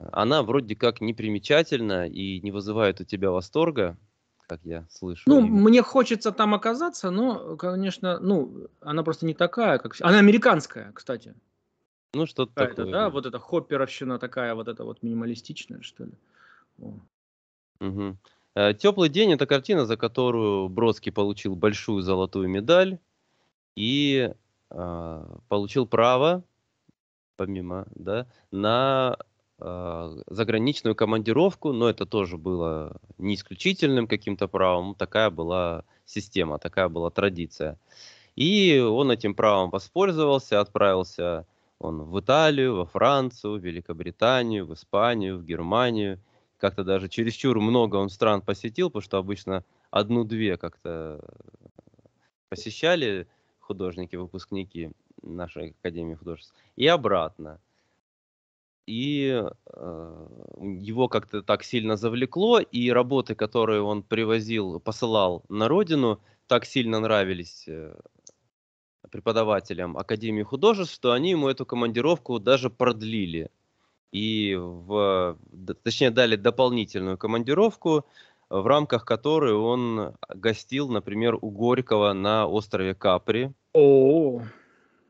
Она вроде как непримечательна и не вызывает у тебя восторга, как я слышу. Ну, мне хочется там оказаться, но, конечно, ну, она просто не такая, как... Она американская, кстати. Ну, что-то такая такое. Да, вот эта хопперовщина такая, вот эта вот минималистичная, что ли. Угу. Э, Теплый день это картина, за которую Бродский получил большую золотую медаль и э, получил право, помимо, да, на э, заграничную командировку, но это тоже было не исключительным каким-то правом, такая была система, такая была традиция. И он этим правом воспользовался, отправился он в Италию, во Францию, в Великобританию, в Испанию, в Германию – как-то даже чересчур много он стран посетил, потому что обычно одну-две как-то э, посещали художники, выпускники нашей Академии художеств, и обратно. И э, его как-то так сильно завлекло, и работы, которые он привозил, посылал на родину, так сильно нравились э, преподавателям Академии художеств, что они ему эту командировку даже продлили и в, точнее дали дополнительную командировку, в рамках которой он гостил, например, у Горького на острове Капри. О,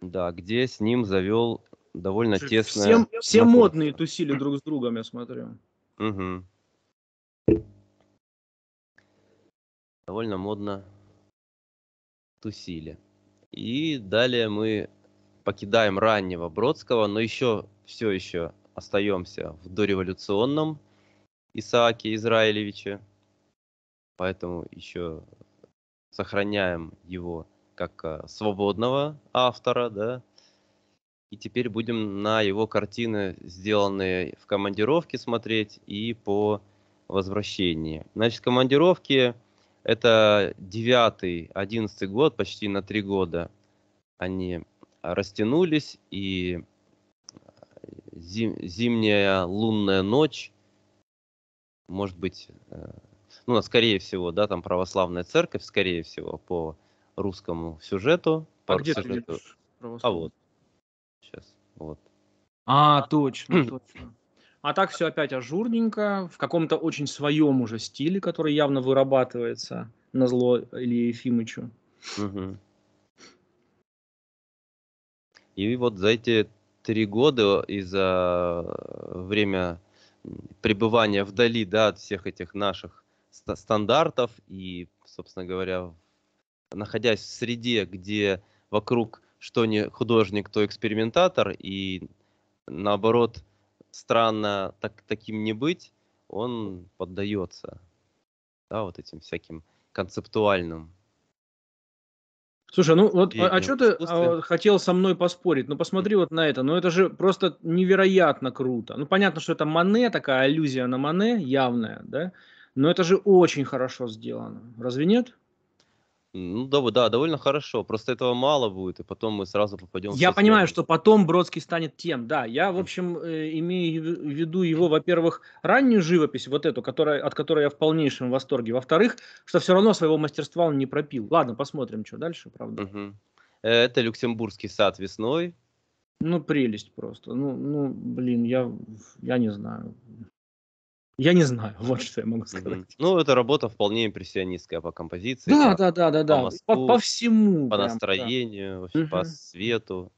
да, где с ним завел довольно Слушай, тесное. Все, знакомство. все модные тусили друг с другом, я смотрю. Угу. Довольно модно тусили. И далее мы покидаем раннего Бродского, но еще все еще остаемся в дореволюционном Исааке Израилевиче, поэтому еще сохраняем его как э, свободного автора, да, и теперь будем на его картины, сделанные в командировке, смотреть и по возвращении. Значит, командировки – это девятый, одиннадцатый год, почти на три года они растянулись, и зим, зимняя лунная ночь, может быть, э, ну, скорее всего, да, там православная церковь, скорее всего, по русскому сюжету. А по а где сюжету. ты А вот. Сейчас, вот. А, точно, точно. А так все опять ажурненько, в каком-то очень своем уже стиле, который явно вырабатывается на зло Илье Ефимычу. Угу. И вот за эти три года и за э, время пребывания вдали да, от всех этих наших стандартов и, собственно говоря, находясь в среде, где вокруг что не художник, то экспериментатор, и наоборот, странно так, таким не быть, он поддается да, вот этим всяким концептуальным Слушай, ну вот, а, а что ты а, хотел со мной поспорить? Ну посмотри вот на это, ну это же просто невероятно круто. Ну понятно, что это Мане, такая аллюзия на Мане явная, да? Но это же очень хорошо сделано, разве нет? Ну да, да, довольно хорошо. Просто этого мало будет, и потом мы сразу попадем. Я в понимаю, что потом Бродский станет тем, да. Я, в общем, э, имею в виду его, во-первых, раннюю живопись, вот эту, которая, от которой я в полнейшем восторге. Во-вторых, что все равно своего мастерства он не пропил. Ладно, посмотрим, что дальше, правда. Угу. Это Люксембургский сад весной. Ну, прелесть просто. Ну, ну блин, я, я не знаю. Я не знаю, <laughs> вот что я могу сказать. Ну, это работа вполне импрессионистская по композиции. Да, да, да, да, да. По, по, всему. По прям, настроению, да. по свету.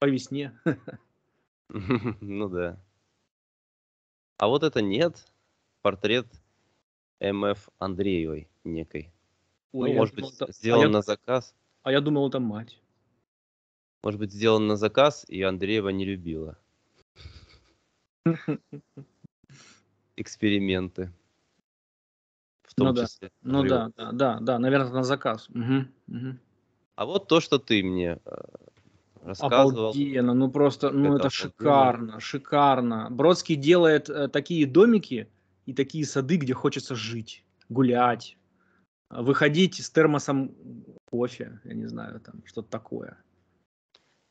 По весне. <laughs> <laughs> ну да. А вот это нет. Портрет МФ Андреевой некой. Ну, Ой, ну, может думал, быть, это... А сделан а я... на заказ. А я думал, это мать. Может быть, сделан на заказ, и Андреева не любила эксперименты. В том ну, числе. Да. Ну да, да, да, да, наверное, на заказ. Угу, угу. А вот то, что ты мне э, рассказывал. Обалденно, ну просто, ну это, это ну, шикарно, было. шикарно. Бродский делает э, такие домики и такие сады, где хочется жить, гулять, выходить с термосом кофе, я не знаю, там что-то такое.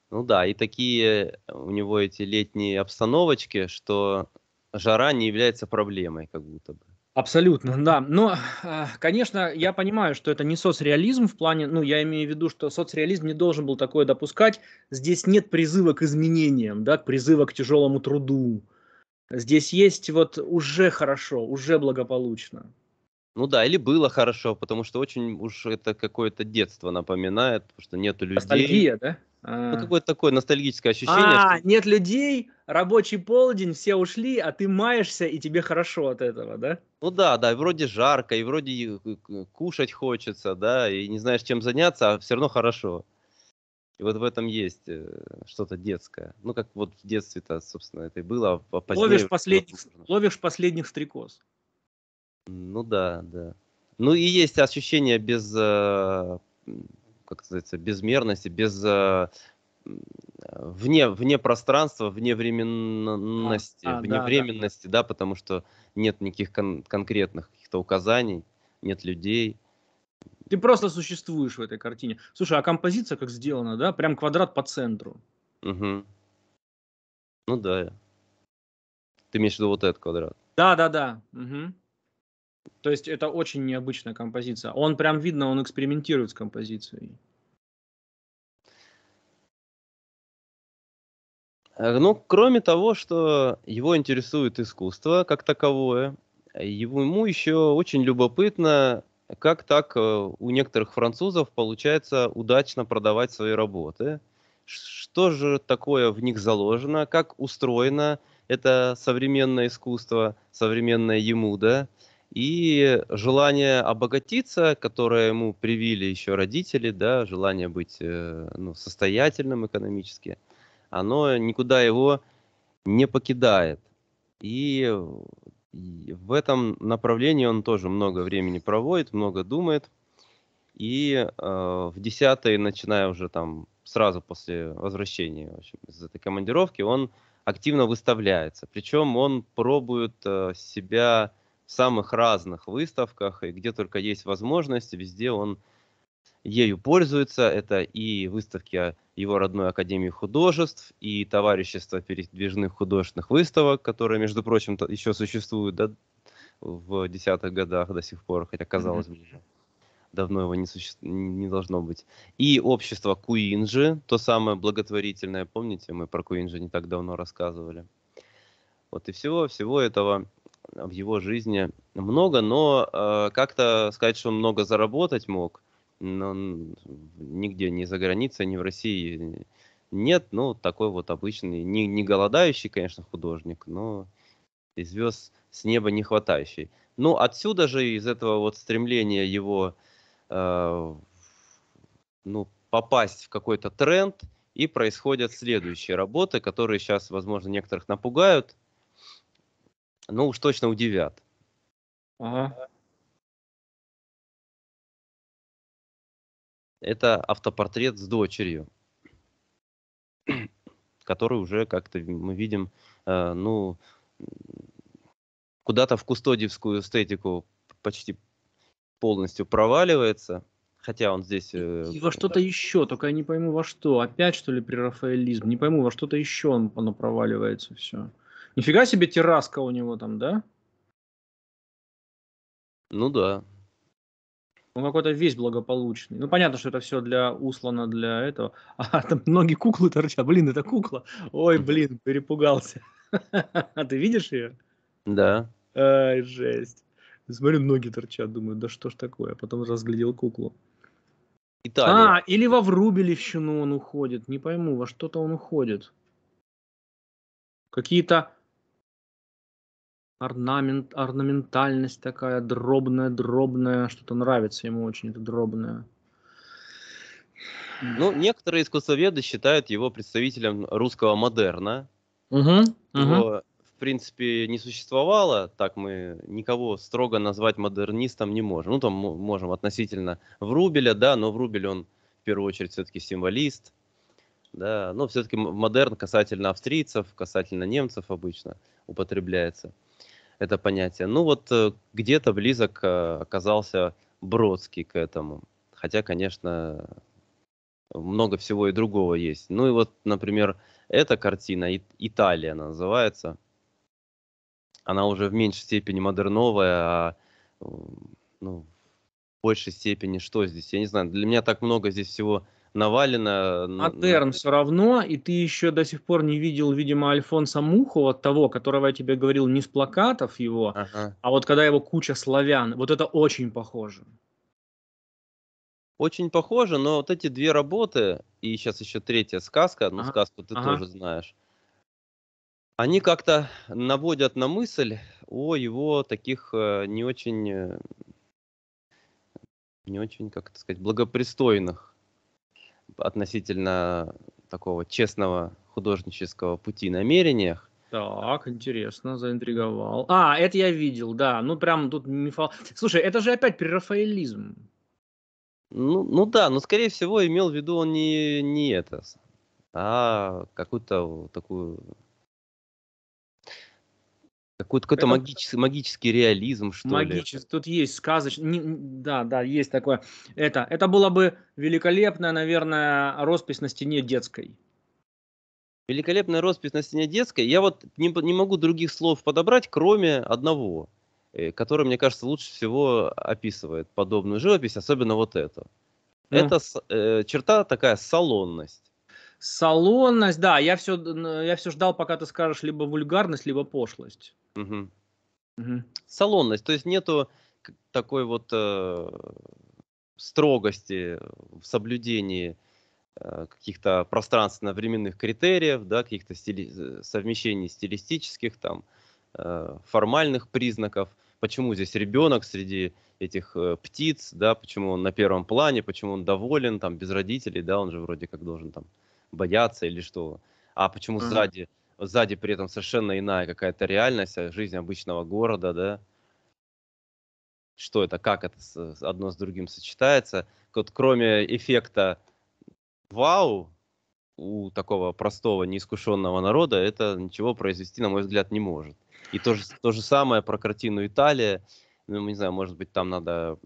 Ну да, и такие у него эти летние обстановочки, что жара не является проблемой, как будто бы. Абсолютно, да. Но, а, конечно, я понимаю, что это не соцреализм в плане, ну, я имею в виду, что соцреализм не должен был такое допускать. Здесь нет призыва к изменениям, да, к призыва к тяжелому труду. Здесь есть вот уже хорошо, уже благополучно. Ну да, или было хорошо, потому что очень уж это какое-то детство напоминает, потому что нет людей. Ностальгия, да? Ну, а. какое-то такое ностальгическое ощущение. А, что... нет людей, рабочий полдень, все ушли, а ты маешься, и тебе хорошо от этого, да? Ну да, да, вроде жарко, и вроде кушать хочется, да, и не знаешь, чем заняться, а все равно хорошо. И вот в этом есть э, что-то детское. Ну, как вот в детстве-то, собственно, это и было. А позднее... ловишь, последних, ловишь последних стрекоз. Ну да, да. Ну и есть ощущение без, э, как сказать, безмерности, без э, вне, вне пространства, вне временности, а, а, вне да, временности, да. да, потому что нет никаких кон- конкретных каких-то указаний, нет людей. Ты просто существуешь в этой картине. Слушай, а композиция как сделана, да? Прям квадрат по центру. Угу. Ну да. Ты имеешь в виду вот этот квадрат? Да, да, да. Угу. То есть это очень необычная композиция. Он прям видно, он экспериментирует с композицией. Э, ну, кроме того, что его интересует искусство как таковое, ему еще очень любопытно, как так э, у некоторых французов получается удачно продавать свои работы, что же такое в них заложено, как устроено это современное искусство, современное ему, да? и желание обогатиться, которое ему привили еще родители, да, желание быть э, ну, состоятельным экономически – оно никуда его не покидает. И в этом направлении он тоже много времени проводит, много думает. И э, в 10 начиная уже там сразу после возвращения в общем, из этой командировки, он активно выставляется. Причем он пробует э, себя в самых разных выставках, и где только есть возможность, везде он ею пользуются. Это и выставки его родной Академии художеств, и товарищество передвижных художественных выставок, которые, между прочим, еще существуют да, в десятых годах до сих пор, хотя казалось бы, mm-hmm. давно его не, суще... не должно быть. И общество Куинджи, то самое благотворительное, помните, мы про Куинджи не так давно рассказывали. Вот и всего-всего этого в его жизни много, но э, как-то сказать, что он много заработать мог – но нигде, ни за границей, ни в России нет. Ну, такой вот обычный, не, не голодающий, конечно, художник, но и звезд с неба не хватающий. Ну, отсюда же из этого вот стремления его э, ну, попасть в какой-то тренд и происходят следующие работы, которые сейчас, возможно, некоторых напугают, но уж точно удивят. Ага. это автопортрет с дочерью, <clears throat> который уже как-то мы видим, э, ну, куда-то в кустодиевскую эстетику почти полностью проваливается, хотя он здесь... И э, во что-то да. еще, только я не пойму во что. Опять что ли прерафаэлизм? Не пойму, во что-то еще он, оно проваливается все. Нифига себе терраска у него там, да? Ну да. Он какой-то весь благополучный. Ну, понятно, что это все для Услана, для этого. <laughs> А там ноги куклы торчат. Блин, это кукла. Ой, блин, перепугался. <laughs> А ты видишь ее? Да. Ай, жесть. Смотрю, ноги торчат. Думаю, да что ж такое? А потом разглядел куклу. Италия. А, или во Врубелевщину он уходит. Не пойму, во что-то он уходит. Какие-то орнамент, орнаментальность такая дробная-дробная, что-то нравится ему очень это дробное. Ну, некоторые искусствоведы считают его представителем русского модерна. Угу, его, в принципе, не существовало, так мы никого строго назвать модернистом не можем. Ну, там можем относительно Врубеля, да, но Врубель, он в первую очередь все-таки символист, да, но все-таки модерн касательно австрийцев, касательно немцев обычно употребляется это понятие. Ну вот э, где-то близок э, оказался Бродский к этому. Хотя, конечно, много всего и другого есть. Ну и вот, например, эта картина, Италия она называется, она уже в меньшей степени модерновая, а ну, в большей степени что здесь? Я не знаю, для меня так много здесь всего навалено. Модерн а все равно, и ты еще до сих пор не видел, видимо, Альфонса Муху Мухова, того, которого я тебе говорил, не с плакатов его, ага. а вот когда его куча славян. Вот это очень похоже. Очень похоже, но вот эти две работы, и сейчас еще третья сказка, ну ага. сказку ты ага. тоже знаешь, они как-то наводят на мысль о его таких э, не очень, э, не очень, как это сказать, благопристойных относительно такого честного художнического пути намерениях. Так, интересно, заинтриговал. А, это я видел, да. Ну, прям тут мифа... Слушай, это же опять прерафаэлизм. Ну, ну да, но, скорее всего, имел в виду он не, не это, а какую-то такую какой-то, какой-то магический, магический реализм, что Магический, ли. Тут есть сказочный, да, да, есть такое. Это, это было бы великолепная, наверное, роспись на стене детской. Великолепная роспись на стене детской. Я вот не, не могу других слов подобрать, кроме одного, э, который, мне кажется, лучше всего описывает подобную живопись, особенно вот эту. Ну. Это э, черта такая салонность. Салонность, да, я все, я все ждал, пока ты скажешь либо вульгарность, либо пошлость. Угу. Угу. Салонность, то есть нету такой вот э, строгости в соблюдении э, каких-то пространственно-временных критериев, да, каких-то стили... Э, совмещений стилистических, там, э, формальных признаков. Почему здесь ребенок среди этих э, птиц, да, почему он на первом плане, почему он доволен, там, без родителей, да, он же вроде как должен там бояться или что. А почему mm-hmm. сзади сзади при этом совершенно иная какая-то реальность, а, жизнь обычного города, да, что это, как это одно с другим сочетается. Вот кроме эффекта вау у такого простого неискушенного народа это ничего произвести, на мой взгляд, не может. И то же, то же самое про картину Италия. Ну, не знаю, может быть, там надо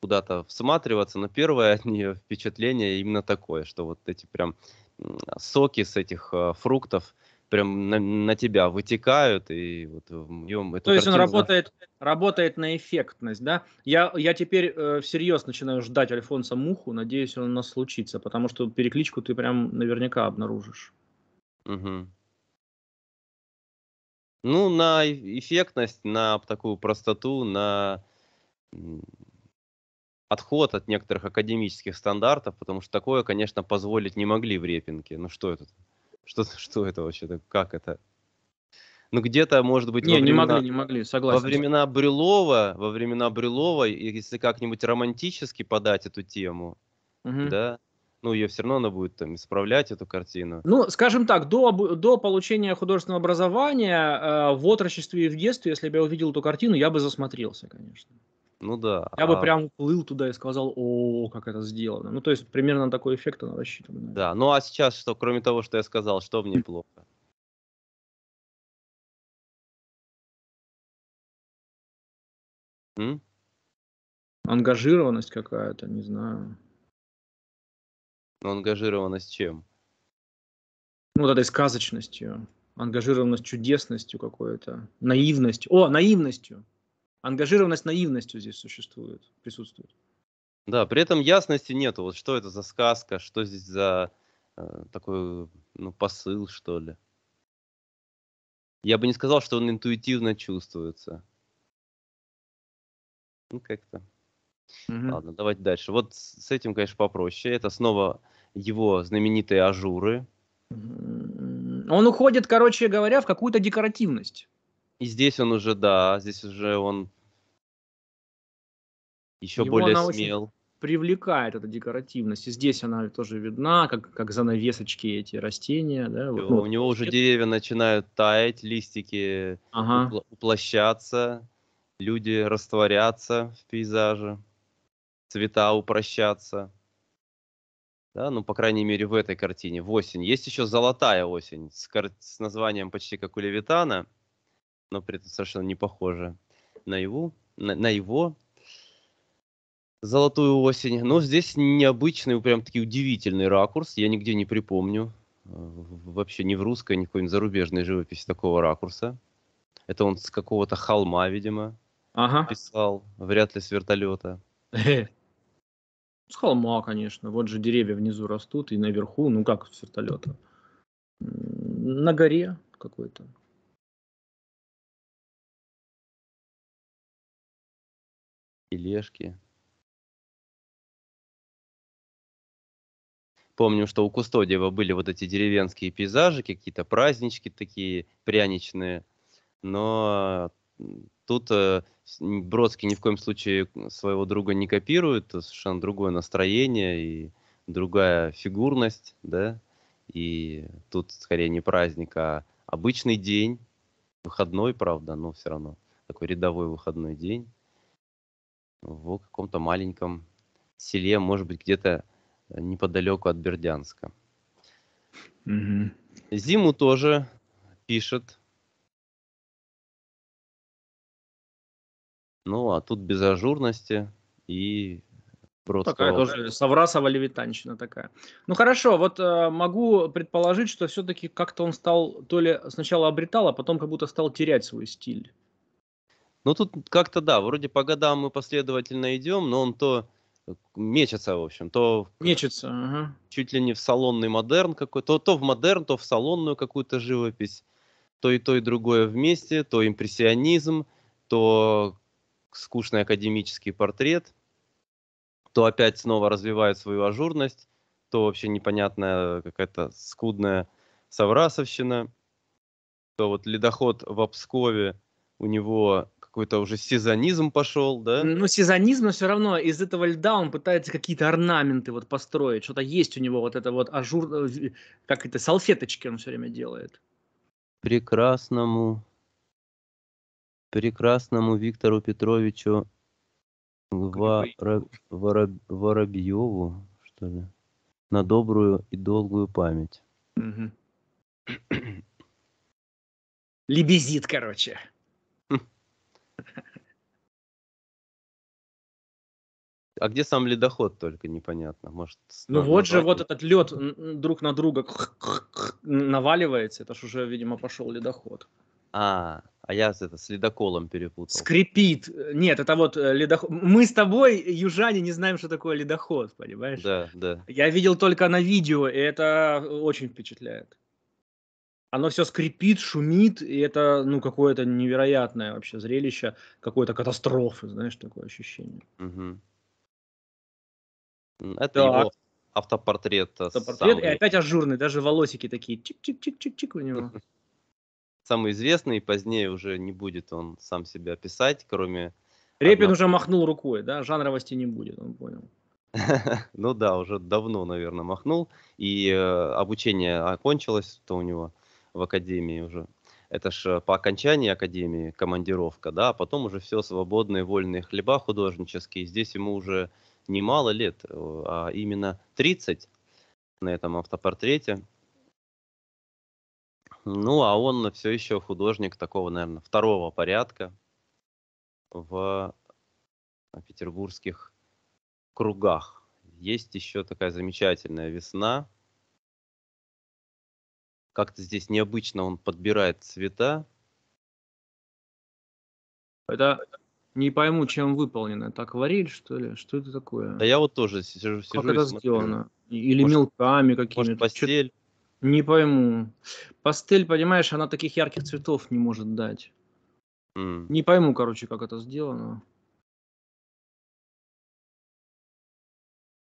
куда-то всматриваться, но первое от нее впечатление именно такое, что вот эти прям соки с этих а, фруктов – прям на, на тебя вытекают, и вот в моем... То есть он работает, работает на эффектность, да? Я, я теперь э, всерьез начинаю ждать Альфонса Муху, надеюсь, он у нас случится, потому что перекличку ты прям наверняка обнаружишь. Угу. Ну, на эффектность, на такую простоту, на отход от некоторых академических стандартов, потому что такое, конечно, позволить не могли в репинке. Ну что это? -то? Что, <laughs> что это вообще? Как это? Ну, где-то, может быть, не, во времена, не могли, не могли, согласен. Во времена Брюлова, во времена Брюлова, если как-нибудь романтически подать эту тему, угу. да, ну, ее все равно она будет там исправлять, эту картину. Ну, скажем так, до, до получения художественного образования э, в отрочестве и в детстве, если бы я увидел эту картину, я бы засмотрелся, конечно. Ну да. Я а... бы прям плыл туда и сказал, о, как это сделано. Ну то есть примерно на такой эффект она рассчитана. Да, ну а сейчас что, кроме того, что я сказал, что мне <laughs> плохо? М? Ангажированность какая-то, не знаю. Но ну, ангажированность чем? Ну, вот этой сказочностью, ангажированность чудесностью какой-то, наивностью. О, наивностью! Ангажированность наивностью здесь существует, присутствует. Да, при этом ясности нету. Вот что это за сказка, что здесь за э, такой ну, посыл, что ли. Я бы не сказал, что он интуитивно чувствуется. Ну, как-то. Угу. Ладно, давайте дальше. Вот с этим, конечно, попроще. Это снова его знаменитые ажуры. Он уходит, короче говоря, в какую-то декоративность. И здесь он уже, да, здесь уже он еще Его более смел. Привлекает эта декоративность. И здесь она тоже видна, как, как занавесочки эти растения. Да? Вот, ну, у него уже деревья начинают таять, листики ага. упл- уплощаться, люди растворяться в пейзаже, цвета упрощаться. Да, ну, по крайней мере, в этой картине, в осень. Есть еще золотая осень с, кар- с названием почти как у Левитана – но при этом совершенно не похоже на его, на, на его золотую осень. Но здесь необычный, прям таки удивительный ракурс. Я нигде не припомню. Э, вообще ни в русской, ни в какой-нибудь зарубежной живописи такого ракурса. Это он с какого-то холма, видимо, ага. писал. Вряд ли с вертолета. Э. С холма, конечно. Вот же деревья внизу растут и наверху, ну как с вертолета. На горе какой-то. тележки. Помню, что у Кустодиева были вот эти деревенские пейзажи, какие-то празднички такие пряничные, но тут э, Бродский ни в коем случае своего друга не копирует, совершенно другое настроение и другая фигурность, да, и тут скорее не праздник, а обычный день, выходной, правда, но все равно такой рядовой выходной день в каком-то маленьком селе, может быть, где-то э, неподалеку от Бердянска. Угу. Зиму тоже пишет. Ну, а тут без ажурности и Бродского. Такая тоже Саврасова Левитанщина такая. Ну хорошо, вот э, могу предположить, что все-таки как-то он стал, то ли сначала обретал, а потом как будто стал терять свой стиль. Ну, тут как-то да, вроде по годам мы последовательно идем, но он то э, мечется, в общем, то э, мечется, ага. чуть ли не в салонный модерн какой-то, то в модерн, то в салонную какую-то живопись, то и то, и другое вместе, то импрессионизм, то скучный академический портрет, то опять снова развивает свою ажурность, то вообще непонятная какая-то скудная соврасовщина, то вот ледоход в Обскове, у него какой-то уже сезонизм пошел, да? Ну, сезонизм, но все равно из этого льда он пытается какие-то орнаменты вот построить. Что-то есть у него вот это вот ажур... Э, как это? Салфеточки он все время делает. Прекрасному... Прекрасному Виктору Петровичу Воро... Воро... Воробьеву, что ли? На добрую и долгую память. Угу. Лебезит, короче. А где сам ледоход только непонятно? Может, ну вот же вот этот лед друг на друга <laughs> наваливается. Это ж уже, видимо, пошел ледоход. А, а я это с ледоколом перепутал. Скрипит. Нет, это вот э, ледоход. Мы с тобой, южане, не знаем, что такое ледоход, понимаешь? Да, да. Я видел только на видео, и это очень впечатляет. Оно все скрипит, шумит, и это, ну, какое-то невероятное вообще зрелище, какое то катастрофы, знаешь, такое ощущение. Угу. Это так. его автопортрет. Э, автопортрет самый... и опять ажурный, даже волосики такие чик-чик-чик-чик-чик у него. <laughs> Самый известный, позднее уже не будет он сам себя писать, кроме... Репин одного... уже махнул рукой, да, жанровости не будет, он понял. <laughs> ну да, уже давно, наверное, махнул, и э, обучение окончилось, то у него в академии уже. Это ж э, по окончании академии командировка, да, а потом уже все свободные, вольные хлеба художнические. Здесь ему уже немало лет, э, а именно 30 на этом автопортрете. Ну, а он все еще художник такого, наверное, второго порядка в петербургских кругах. Есть еще такая замечательная весна. Как-то здесь необычно он подбирает цвета. Это не пойму, чем выполнено. Так варили, что ли? Что это такое? Да я вот тоже сижу, сижу как это сделано? Или может, мелками какими-то. Может, постель? Не пойму. Пастель, понимаешь, она таких ярких цветов не может дать. Mm. Не пойму, короче, как это сделано.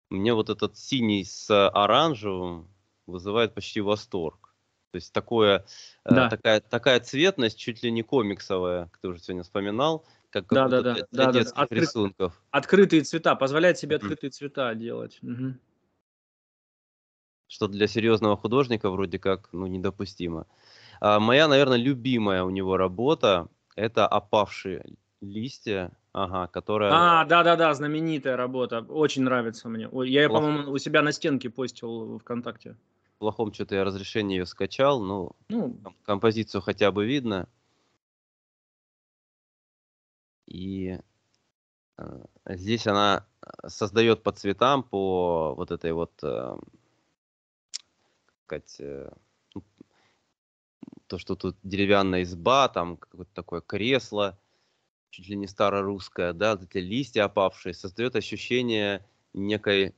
Мне вот этот синий с оранжевым вызывает почти восторг. То есть такое, э, да. э, такая, такая цветность, чуть ли не комиксовая, кто уже сегодня вспоминал, как да, да, да, для, да, детских да, Откры... рисунков. Открытые цвета, позволяет себе открытые цвета делать. Угу. Что для серьезного художника вроде как ну, недопустимо. А, моя, наверное, любимая у него работа – это «Опавшие листья», ага, которая… А, да-да-да, знаменитая работа, очень нравится мне. Я ее, по-моему, у себя на стенке постил ВКонтакте. В плохом что-то я разрешение ее скачал, но ну, ну. композицию хотя бы видно – и э, здесь она э, создает по цветам, по вот этой вот, э, как сказать, то, что тут деревянная изба, там какое-то такое кресло, чуть ли не старорусское, да, вот эти листья опавшие, создает ощущение некой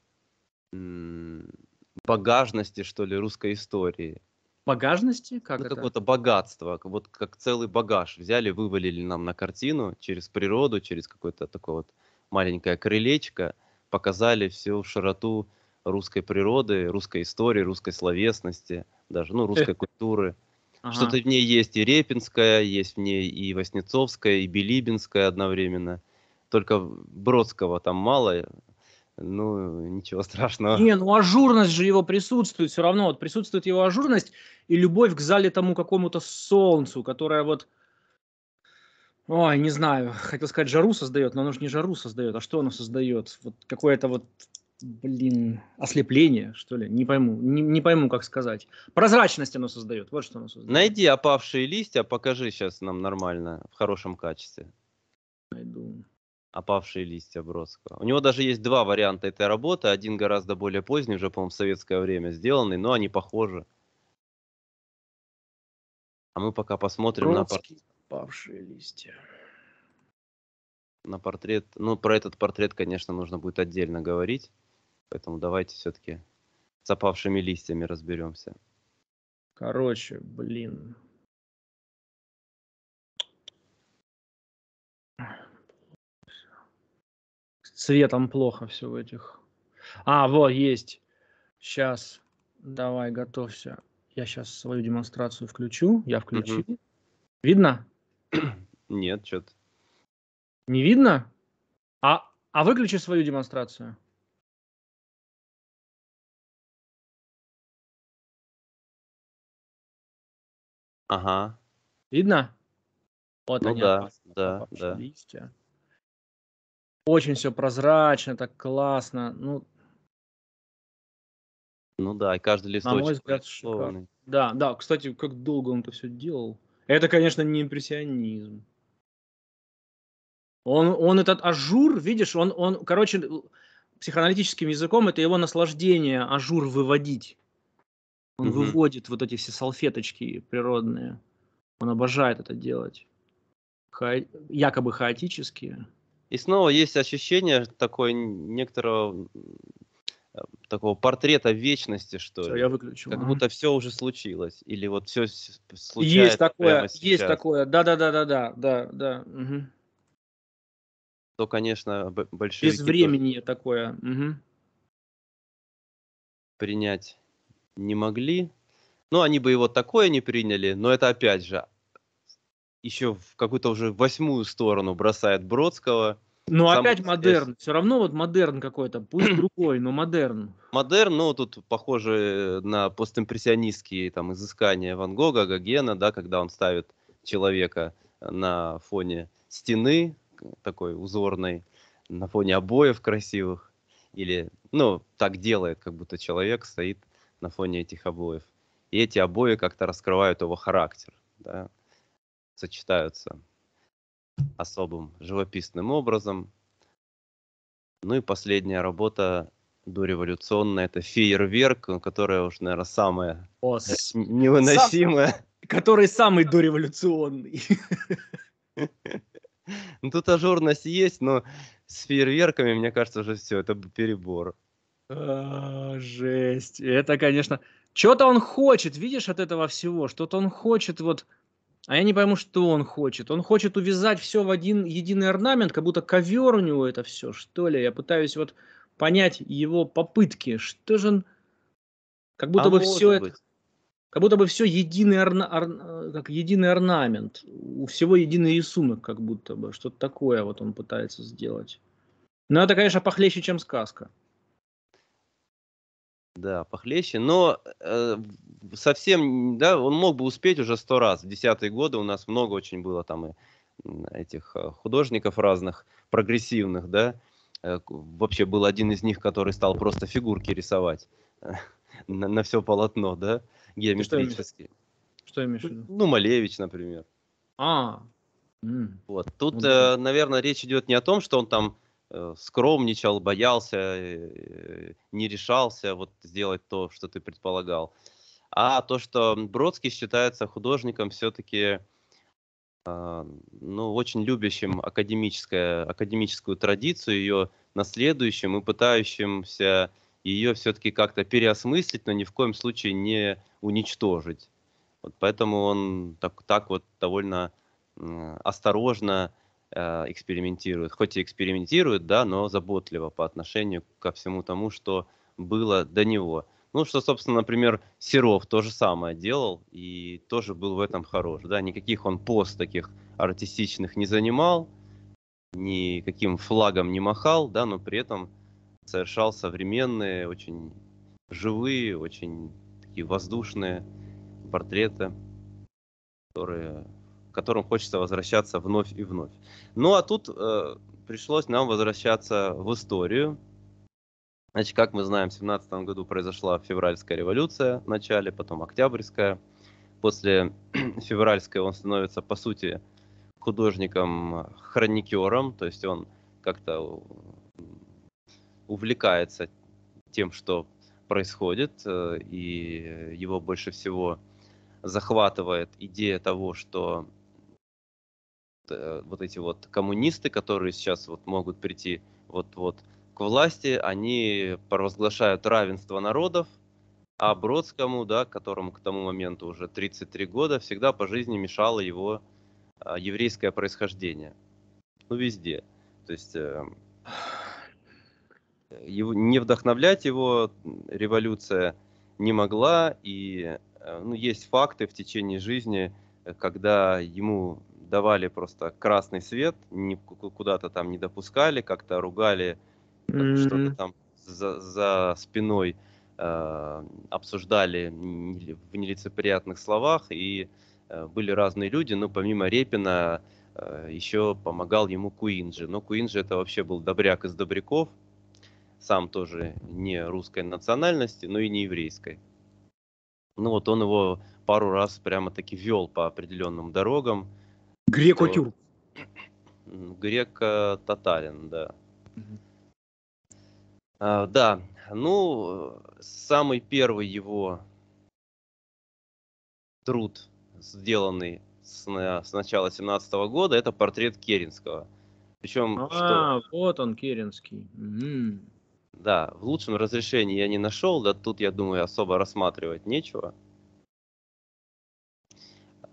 багажности, что ли, русской истории багажности? Как ну, это? Какое-то богатство, вот как целый багаж взяли, вывалили нам на картину через природу, через какое-то такое вот маленькое крылечко, показали всю широту русской природы, русской истории, русской словесности, даже, ну, русской культуры. Ага. Что-то в ней есть и Репинская, есть в ней и Воснецовская, и Билибинская одновременно. Только Бродского там мало, ну, ничего <laughs> страшного. Не, ну ажурность же его присутствует все равно. Вот присутствует его ажурность и любовь к залитому какому-то солнцу, которое вот... Ой, не знаю, хотел сказать, жару создает, но оно же не жару создает, а что оно создает? Вот какое-то вот, блин, ослепление, что ли? Не пойму, не, не пойму, как сказать. Прозрачность оно создает, вот что оно создает. Найди опавшие листья, а покажи сейчас нам нормально, в хорошем качестве. Найду опавшие листья Бродского. У него даже есть два варианта этой работы. Один гораздо более поздний, уже, по-моему, в советское время сделанный, но они похожи. А мы пока посмотрим Бродский, на портрет. опавшие листья. На портрет. Ну, про этот портрет, конечно, нужно будет отдельно говорить. Поэтому давайте все-таки с опавшими листьями разберемся. Короче, блин. Светом плохо все в этих. А, вот, есть. Сейчас. Давай, готовься. Я сейчас свою демонстрацию включу. Я включил. Угу. Видно? <clears throat> Нет, что-то. Не видно? А, а выключи свою демонстрацию. Ага. Видно? Вот ну они да, да, да. Листья. Очень все прозрачно, так классно. Ну, ну да, и каждый листочек. На мой взгляд, шикарно. Да, да, кстати, как долго он это все делал. Это, конечно, не импрессионизм. Он, он этот ажур, видишь, он, он, короче, психоаналитическим языком это его наслаждение ажур выводить. Он угу. выводит вот эти все салфеточки природные. Он обожает это делать. Ха... Якобы хаотические. И снова есть ощущение такое некоторого э, такого портрета вечности, что все, Я выключу. Как будто все уже случилось. Или вот все случается Есть такое, есть такое. Да-да-да-да-да. да, да. Угу. То, конечно, большие. Без времени такое. Угу. Принять не могли. Ну, они бы его такое не приняли, но это опять же еще в какую-то уже восьмую сторону бросает Бродского. Ну, опять модерн. Все равно вот модерн какой-то, пусть <clears throat> другой, но модерн. Модерн, ну, тут похоже э, на постимпрессионистские там изыскания Ван Гога, Гогена, да, когда он ставит человека на фоне стены такой узорной, на фоне обоев красивых. Или, ну, так делает, как будто человек стоит на фоне этих обоев. И эти обои как-то раскрывают его характер, да сочетаются особым живописным образом. Ну и последняя работа дореволюционная, это «Фейерверк», которая уж, наверное, самая О, <laughs> невыносимая. Сам... Который самый дореволюционный. <laughs> Ну, тут ажурность есть, но с фейерверками, мне кажется, уже все, это перебор. А, жесть. Это, конечно... Что-то он хочет, видишь, от этого всего. Что-то он хочет вот а я не пойму, что он хочет. Он хочет увязать все в один единый орнамент, как будто ковер у него это все, что ли. Я пытаюсь вот понять его попытки. Что же он... Как будто а бы все быть. это... Как будто бы все единый, орна... ор... Э, как единый орнамент. У всего единый рисунок, как будто бы. Что-то такое вот он пытается сделать. Но это, конечно, похлеще, чем сказка. Да, похлеще, но э, совсем, да, он мог бы успеть уже сто раз. В десятые годы у нас много очень было там и этих э, художников разных, прогрессивных, да. Э, вообще был один из них, который стал просто фигурки рисовать э, <laughs> на, на все полотно, да, геометрически. Что имеешь в ну, виду? Ну, Малевич, например. А. Вот. Тут, э, наверное, речь идет не о том, что он там Э, скромничал, боялся, э, э, не решался вот сделать то, что ты предполагал. А то, что Бродский считается художником все-таки а, ну, очень любящим академическое, академическую традицию, ее наследующим и пытающимся ее все-таки как-то переосмыслить, но ни в коем случае не уничтожить. Вот поэтому он так, так вот довольно осторожно э, экспериментируют. Хоть и экспериментируют, да, но заботливо по отношению ко всему тому, что было до него. Ну, что, собственно, например, Серов то же самое делал и тоже был в этом хорош. Да? Никаких он пост таких артистичных не занимал, никаким флагом не махал, да, но при этом совершал современные, очень живые, очень такие воздушные портреты, которые к которым хочется возвращаться вновь и вновь. Ну а тут э, пришлось нам возвращаться в историю. Значит, как мы знаем, в 17 году произошла февральская революция в начале, потом октябрьская. После <clears throat> февральской он становится, по сути, художником-хроникером, то есть он как-то увлекается тем, что происходит, э, и его больше всего захватывает идея того, что Э, вот эти вот коммунисты, которые сейчас вот могут прийти вот-вот к власти, они провозглашают равенство народов, а Бродскому, да, которому к тому моменту уже 33 года, всегда по жизни мешало его э, еврейское происхождение. Ну, везде. То есть э, его, не вдохновлять его революция не могла, и э, ну, есть факты в течение жизни, когда ему давали просто красный свет, не, куда-то там не допускали, как-то ругали mm-hmm. что-то там за, за спиной, э, обсуждали в нелицеприятных словах, и э, были разные люди, но помимо Репина э, еще помогал ему Куинджи. Но Куинджи это вообще был добряк из добряков, сам тоже не русской национальности, но и не еврейской. Ну вот он его пару раз прямо-таки вел по определенным дорогам. Греко-тюрк. Греко-татарин, да. Угу. А, да, ну, самый первый его труд, сделанный с, с начала семнадцатого года, это портрет Керенского. Причем... А, что? вот он, Керенский. Угу. Да, в лучшем разрешении я не нашел, да тут, я думаю, особо рассматривать нечего.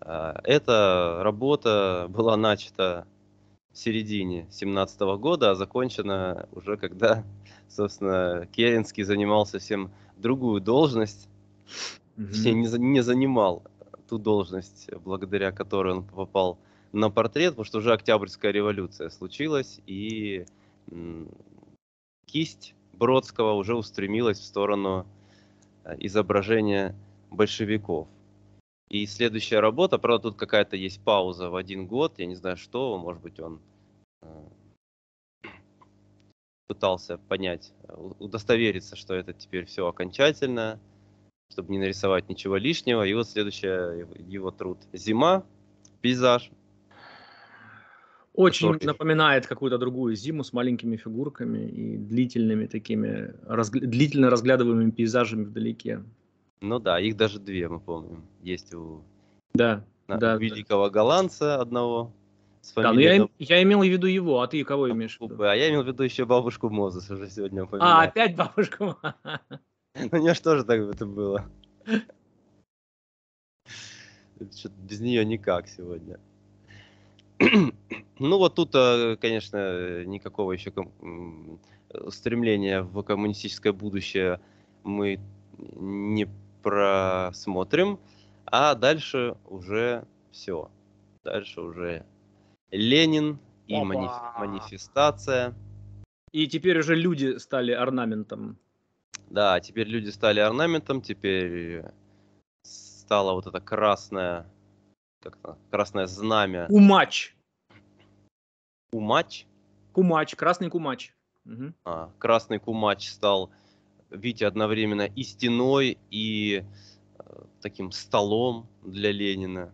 А, эта работа была начата в середине 2017 года, а закончена уже когда, <laughs> собственно, Керенский занимал совсем другую должность, mm точнее, не, не занимал ту должность, благодаря которой он попал на портрет, потому что уже Октябрьская революция случилась, и кисть Бродского уже устремилась в сторону а, изображения большевиков. И следующая работа, правда, тут какая-то есть пауза в один год, я не знаю что, может быть, он э, пытался понять, э, удостовериться, что это теперь все окончательно, чтобы не нарисовать ничего лишнего. И вот следующая его труд «Зима», пейзаж. Очень который... напоминает какую-то другую зиму с маленькими фигурками и длительными такими, разгля... длительно разглядываемыми пейзажами вдалеке. Ну да, их даже две, мы помним. Есть у да, на, да, великого да. голландца одного. С да, но я, я имел в виду его, а ты кого имеешь в виду? А я имел в виду еще бабушку Мозес, уже сегодня упоминал. А, опять бабушку <laughs> ну, У нее же тоже так это было. без нее никак сегодня. Ну вот тут, э, конечно, никакого еще стремления в коммунистическое будущее мы не просмотрим, а дальше уже все. Дальше уже Ленин и маниф- манифестация. И теперь уже люди стали орнаментом. Да, теперь люди стали орнаментом, теперь стало вот это красное, как это, красное знамя. Кумач. Кумач? Кумач, красный кумач. Угу. А, красный кумач стал Витя одновременно и стеной, и э, таким столом для Ленина,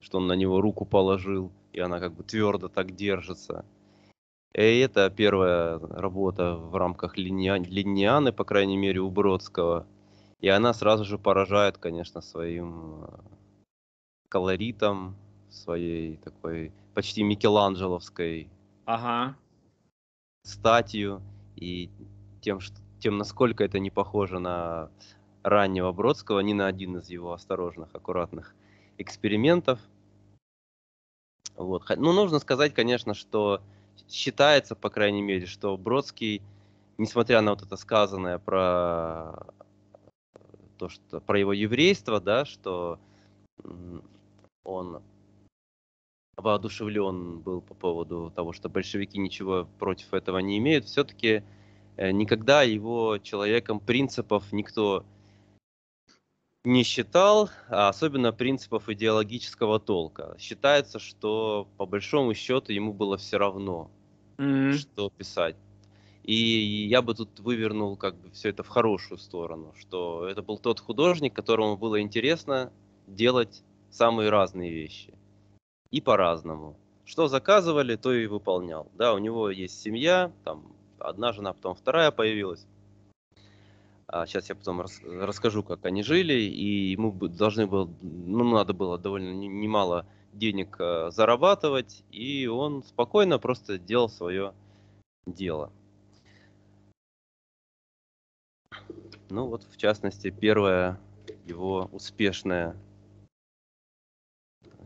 что он на него руку положил, и она как бы твердо так держится. И это первая работа в рамках линия... Линианы, по крайней мере, у Бродского. И она сразу же поражает, конечно, своим э, колоритом, своей такой почти микеланджеловской ага. статью и тем, что тем, насколько это не похоже на раннего Бродского, ни на один из его осторожных, аккуратных экспериментов. Вот. но ну, нужно сказать, конечно, что считается, по крайней мере, что Бродский, несмотря на вот это сказанное про э, то, что про его еврейство, да, что он воодушевлен был по поводу того, что большевики ничего против этого не имеют, все-таки Э, никогда его человеком принципов никто не считал, а особенно принципов идеологического толка. Считается, что по большому счету ему было все равно, mm-hmm. что писать. И я бы тут вывернул как бы все это в хорошую сторону, что это был тот художник, которому было интересно делать самые разные вещи. И по-разному. Что заказывали, то и выполнял. Да, у него есть семья, там одна жена, потом вторая появилась. Сейчас а, я потом рас, расскажу, как они жили, и ему должны было, ну, надо было довольно немало денег а, зарабатывать, и он спокойно просто делал свое дело. Ну вот, в частности, первое его успешное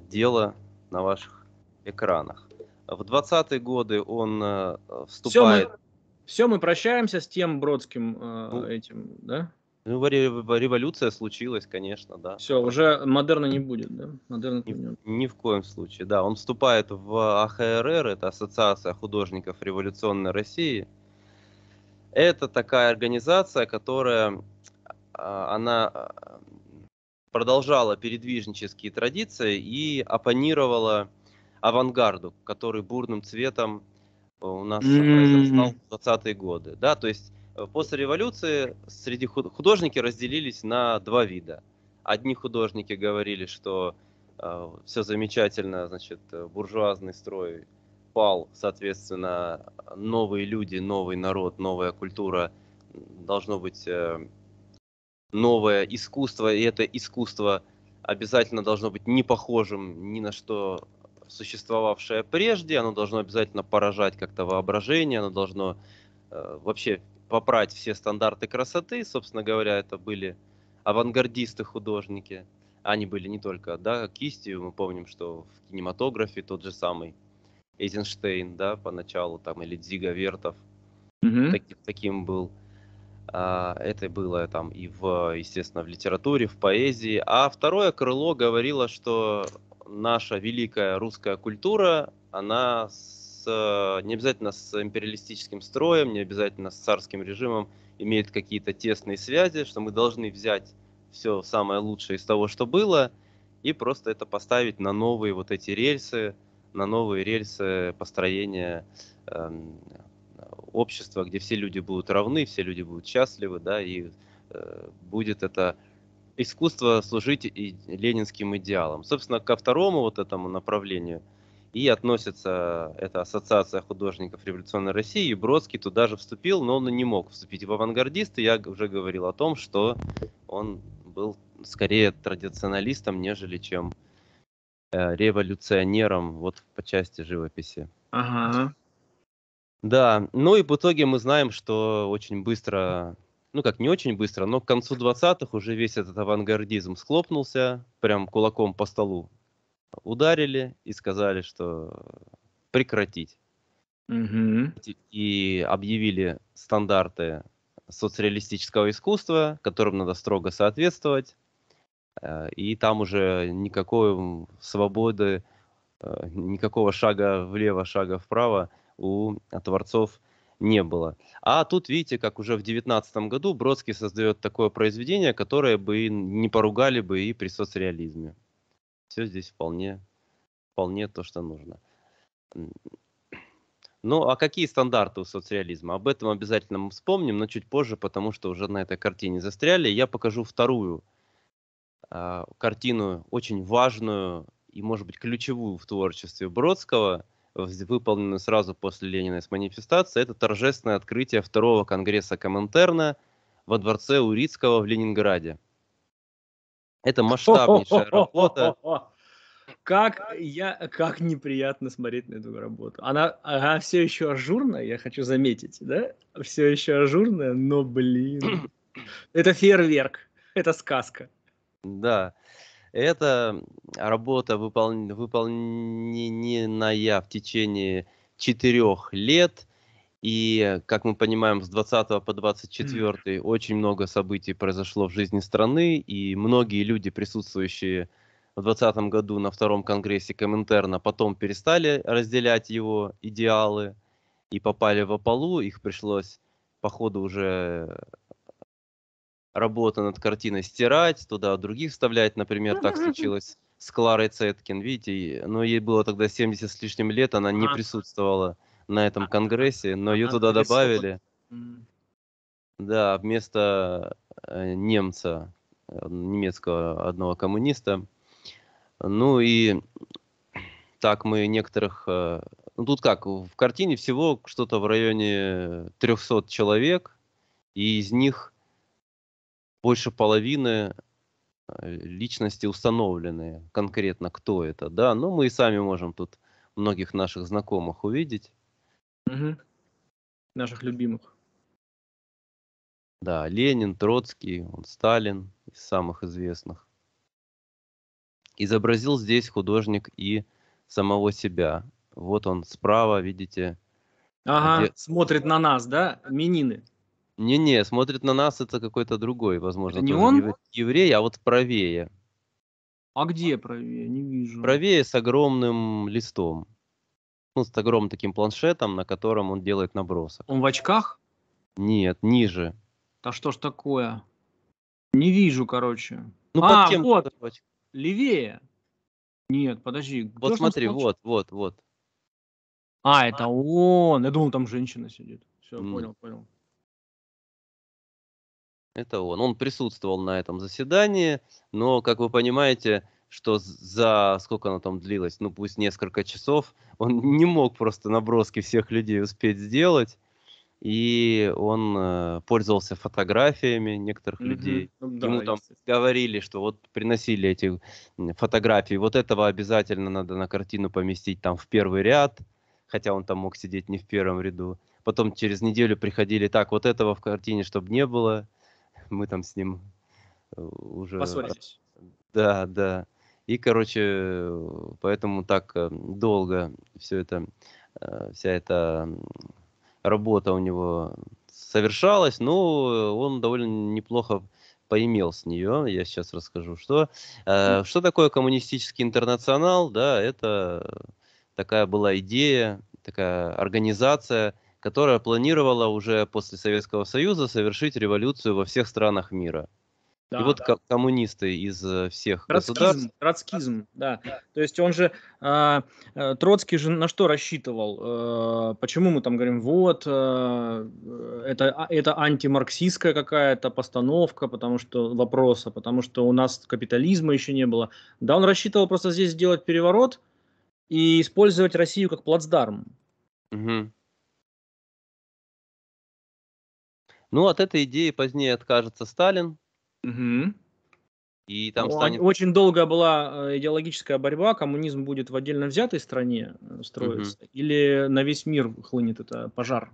дело на ваших экранах. В 20-е годы он э, вступает... Все, мы прощаемся с тем Бродским э, ну, этим, да? Ну, революция случилась, конечно, да. Все, уже модерна не будет, да? Модерна ни, ни в коем случае, да. Он вступает в АХРР, это Ассоциация художников революционной России. Это такая организация, которая а, она а, продолжала передвижнические традиции и оппонировала авангарду, который бурным цветом Э, у нас mm в 20-е годы. Да, то есть э, после революции среди художники разделились на два вида. Одни художники говорили, что э, все замечательно, значит, э, буржуазный строй пал, соответственно, новые люди, новый народ, новая культура, должно быть э, новое искусство, и это искусство обязательно должно быть не похожим ни на что существовавшее прежде, оно должно обязательно поражать как-то воображение, оно должно э, вообще попрать все стандарты красоты, собственно говоря, это были авангардисты художники, они были не только, да, кистью, мы помним, что в кинематографе тот же самый Эйзенштейн, да, поначалу там, или Дзига Вертов, mm-hmm. так, таким был. А, это было там и в, естественно, в литературе, в поэзии. А второе крыло говорило, что наша великая русская культура, она с, э, не обязательно с империалистическим строем, не обязательно с царским режимом имеет какие-то тесные связи, что мы должны взять все самое лучшее из того, что было, и просто это поставить на новые вот эти рельсы, на новые рельсы построения э, общества, где все люди будут равны, все люди будут счастливы, да, и э, будет это искусство служить и ленинским идеалам. Собственно, ко второму вот этому направлению и относится эта ассоциация художников революционной России, и Бродский туда же вступил, но он и не мог вступить в авангардисты. Я уже говорил о том, что он был скорее традиционалистом, нежели чем э, революционером вот по части живописи. Ага. Да, ну и в итоге мы знаем, что очень быстро ну как, не очень быстро, но к концу 20-х уже весь этот авангардизм схлопнулся, прям кулаком по столу ударили и сказали, что прекратить. Угу. И объявили стандарты соцреалистического искусства, которым надо строго соответствовать. Э, и там уже никакой свободы, э, никакого шага влево, шага вправо у творцов не было. А тут видите, как уже в 19 году Бродский создает такое произведение, которое бы и не поругали бы и при соцреализме. Все здесь вполне, вполне то, что нужно. Ну, а какие стандарты у соцреализма? Об этом обязательно мы вспомним, но чуть позже, потому что уже на этой картине застряли. Я покажу вторую э, картину, очень важную и, может быть, ключевую в творчестве Бродского – выполненную сразу после Ленинской манифестации, это торжественное открытие второго конгресса Коминтерна во дворце Урицкого в Ленинграде. Это масштабнейшая работа. <laughs> Как я, как неприятно смотреть на эту работу. Она, она все еще ажурная, я хочу заметить, да? Все еще ажурная, но, блин, <clears throat> это фейерверк, это сказка. Да. Это работа выполн... выполненная в течение четырех лет. И, как мы понимаем, с 20 по 24 mm. очень много событий произошло в жизни страны, и многие люди, присутствующие в 2020 году на втором конгрессе Коминтерна, потом перестали разделять его идеалы и попали в Аполлу, их пришлось по ходу уже работа над картиной стирать, туда других вставлять. Например, так случилось с Кларой Цеткин, видите, но ей было тогда 70 с лишним лет, она не а. присутствовала на этом а, конгрессе, но ее туда добавили. Да, вместо э, немца, э, немецкого одного коммуниста. Ну и так мы некоторых... Э, ну тут как, в картине всего что-то в районе 300 человек, и из них больше половины э, личности установленные, конкретно кто это, да, Но ну, мы и сами можем тут многих наших знакомых увидеть. Угу. Наших любимых. Да, Ленин, Троцкий, он Сталин из самых известных. Изобразил здесь художник и самого себя. Вот он справа, видите. Ага, где... смотрит на нас, да, Минины. Не-не, смотрит на нас это какой-то другой, возможно. Это не он? Еврей, а вот правее. А где правее? Не вижу. Правее с огромным листом. Ну, с огромным таким планшетом, на котором он делает набросок. Он в очках? Нет, ниже. Да что ж такое? Не вижу, короче. Ну, а, кем вот, левее. Нет, подожди. Вот смотри, вот, вот, вот. А, это он. Я думал, там женщина сидит. Все, mm. понял, понял. Это он. Он присутствовал на этом заседании, но, как вы понимаете, что за сколько оно там длилось, ну пусть несколько часов, он <laughs> не мог просто наброски всех людей успеть сделать, и он э, пользовался фотографиями некоторых mm-hmm. людей. Ну да, Ему там говорили, что вот приносили эти фотографии, вот этого обязательно надо на картину поместить там в первый ряд, хотя он там мог сидеть не в первом ряду. Потом через неделю приходили, так, вот этого в картине, чтобы не было, мы там с ним э, уже... Поссорились. Да, да. И, короче, поэтому так э, долго все это, э, вся эта работа у него совершалась, но ну, он довольно неплохо поимел с нее. Я сейчас расскажу, что. что такое коммунистический интернационал? Да, это такая была идея, такая организация, которая планировала уже после Советского Союза совершить революцию во всех странах мира. Да, и вот да. коммунисты из э, всех троцкизм, государств. Троцкизм, да. То есть он же, а, э, Троцкий же на что рассчитывал? Э, почему мы там говорим, вот, э, это, а, это антимарксистская какая-то постановка потому что вопроса, потому что у нас капитализма еще не было. Да, он рассчитывал просто здесь сделать переворот и использовать Россию как плацдарм. Угу. Ну, от этой идеи позднее откажется Сталин. Угу. И там ну, станет... Очень долгая была э, идеологическая борьба, коммунизм будет в отдельно взятой стране э, строиться, угу. или на весь мир хлынет это пожар?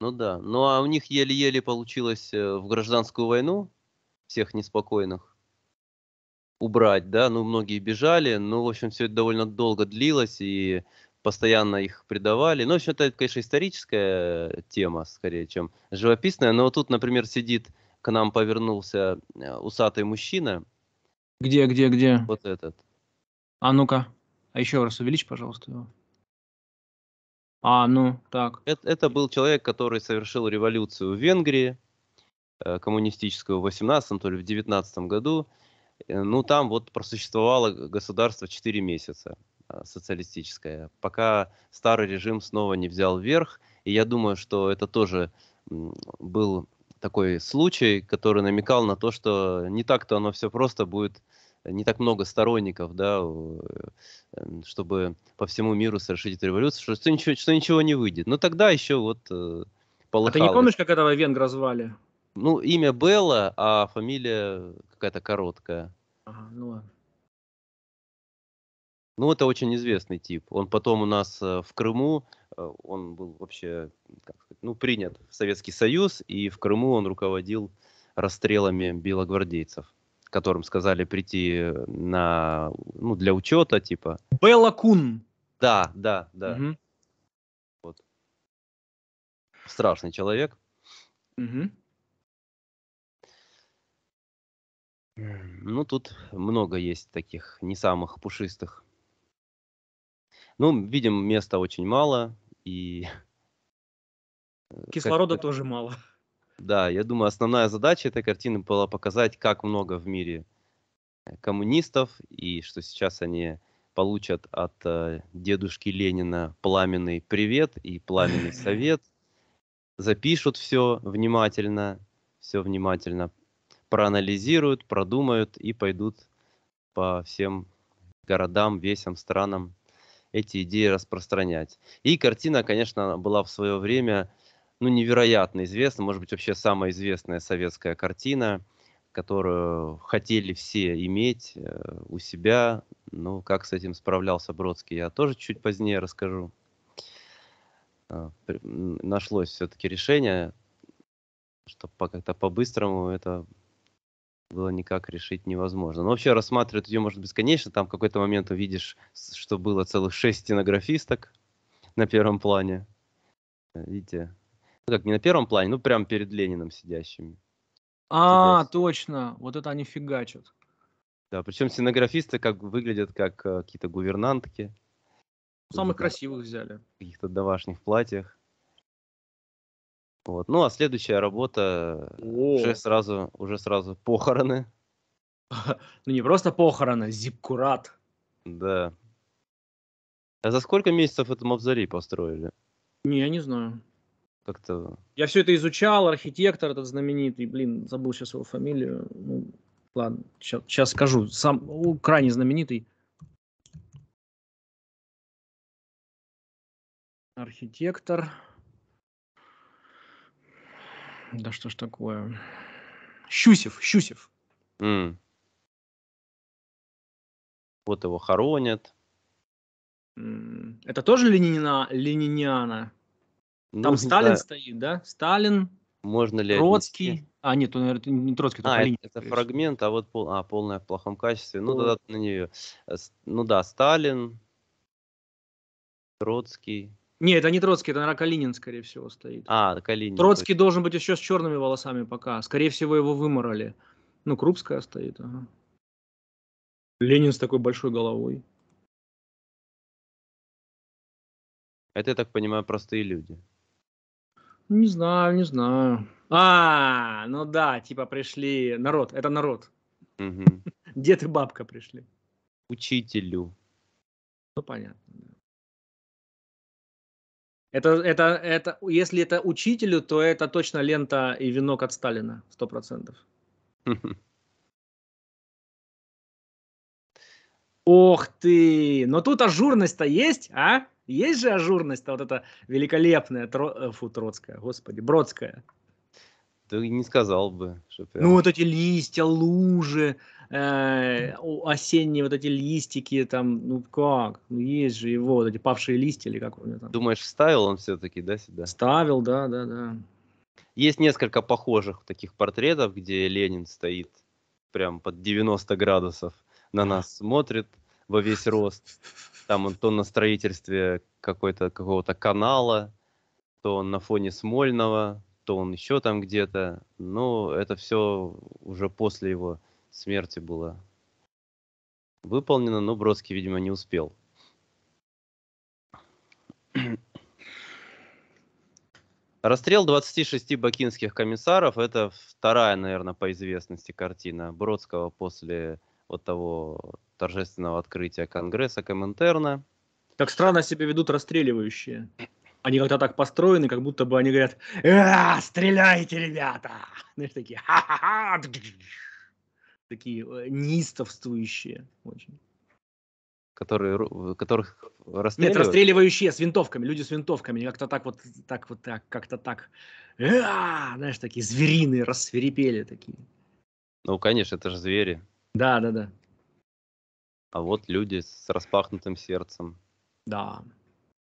Ну да, ну а у них еле-еле получилось э, в гражданскую войну всех неспокойных убрать, да, ну многие бежали, ну в общем все это довольно долго длилось, и постоянно их предавали, Ну, в общем, это, конечно, историческая тема, скорее, чем живописная. Но вот тут, например, сидит, к нам повернулся э, усатый мужчина. Где, где, где? Вот этот. А ну-ка, а еще раз увеличь, пожалуйста, его. А, ну, так. Это, это был человек, который совершил революцию в Венгрии, э, коммунистическую в 18 то ли в 19 году. Э, ну, там вот просуществовало государство 4 месяца. Э, социалистическая, пока старый режим снова не взял верх. И я думаю, что это тоже был такой случай, который намекал на то, что не так-то оно все просто будет, не так много сторонников, да, э, чтобы по всему миру совершить эту революцию, что ничего, что ничего не выйдет. Но тогда еще вот полыхало. Э, а ты не помнишь, как этого венгра звали? Ну, имя Белла, а фамилия какая-то короткая. Ага, ну ладно. Ну, это очень известный тип. Он потом у нас э, в Крыму, э, он был вообще, как сказать, ну, принят в Советский Союз, и в Крыму он руководил расстрелами белогвардейцев, которым сказали прийти на, ну, для учета, типа. Белакун. Да, да, да. Угу. Вот. Страшный человек. Угу. Ну, тут много есть таких не самых пушистых ну, видим, места очень мало и... <laughs> Кислорода как... тоже мало. Да, я думаю, основная задача этой картины была показать, как много в мире э, коммунистов, и что сейчас они получат от э, дедушки Ленина пламенный привет и пламенный совет, <laughs> запишут все внимательно, все внимательно проанализируют, продумают и пойдут по всем городам, весям, странам эти идеи распространять. И картина, конечно, была в свое время ну, невероятно известна, может быть, вообще самая известная советская картина, которую хотели все иметь э, у себя. Ну, как с этим справлялся Бродский, я тоже чуть позднее расскажу. А, нашлось все-таки решение, чтобы как-то по-быстрому это было никак решить невозможно. Но вообще рассматривать ее может бесконечно. Там в какой-то момент увидишь, что было целых шесть стенографисток на первом плане. Э, видите? Ну как, не на первом плане, ну прям перед Лениным сидящими. А, Сидеть. точно. Вот это они фигачат. Да, причем стенографисты как выглядят как э, какие-то гувернантки. Самых красивых взяли. В каких-то домашних платьях. Вот. Ну, а следующая работа О. уже сразу, уже сразу похороны. <laughs> Ну, не просто похороны, зипкурат. Да. А за сколько месяцев этот мавзолей построили? Не, я не знаю. Как-то... Я все это изучал, архитектор этот знаменитый, блин, забыл сейчас его фамилию. Ну, ладно, сейчас скажу. Сам о, крайне знаменитый. Архитектор да что ж такое? Щусев, Щусев. Mm. Вот его хоронят. Mm. Это тоже Ленина, Лениниана? Ну, Там Сталин знаю. стоит, да? Сталин, Можно ли Троцкий. Отнести? А, нет, он, это не Троцкий, это а, Полинин. Это, это фрагмент, а вот пол, а, полная в плохом качестве. Ну, тогда на нее. Ну да, Сталин, Троцкий, не, это не Троцкий, это, наверное, Калинин, скорее всего, стоит. А, Калинин. Троцкий должен быть еще с черными волосами пока. Скорее всего, его выморали. Ну, Крупская стоит, ага. Ленин с такой большой головой. Это, я так понимаю, простые люди. Не знаю, не знаю. А, ну да, типа пришли. Народ, это народ. Угу. <laughs> Дед и бабка пришли. Учителю. Ну понятно. Это, это, это, если это учителю, то это точно лента и венок от Сталина, сто процентов. <laughs> Ох ты! Но тут ажурность-то есть, а? Есть же ажурность-то вот эта великолепная, тро... Э, фу, Троцкая, господи, Бродская. Ты не сказал бы. Что прям... Ну вот эти листья, лужи, э, осенние вот эти листики, там, ну как, ну есть же его вот эти павшие листья или как у него там. Думаешь, вставил он все-таки, да, сюда? ставил да, да, да. Есть несколько похожих таких портретов, где Ленин стоит прям под 90 градусов, на нас смотрит во весь рост. Там он то на строительстве какой-то какого-то канала, то он на фоне Смольного, то он еще там где-то. Но ну, это все уже после его смерти было выполнено, но Бродский, видимо, не успел. <clears throat> Расстрел 26 бакинских комиссаров – это вторая, наверное, по известности картина Бродского после вот того торжественного открытия Конгресса Коминтерна. Как странно себя ведут расстреливающие. Они как-то так построены, как будто бы они говорят «Э, стреляйте, ребята!» Знаешь, такие «Ха-ха-ха!» такие э, неистовствующие очень. Которые, которых расстреливают? Нет, расстреливающие с винтовками, люди с винтовками, как-то так вот, так вот, так, как-то так, знаешь, такие звериные, рассверепели такие. Ну, конечно, это же звери. Да, да, да. А вот люди с распахнутым сердцем. Да.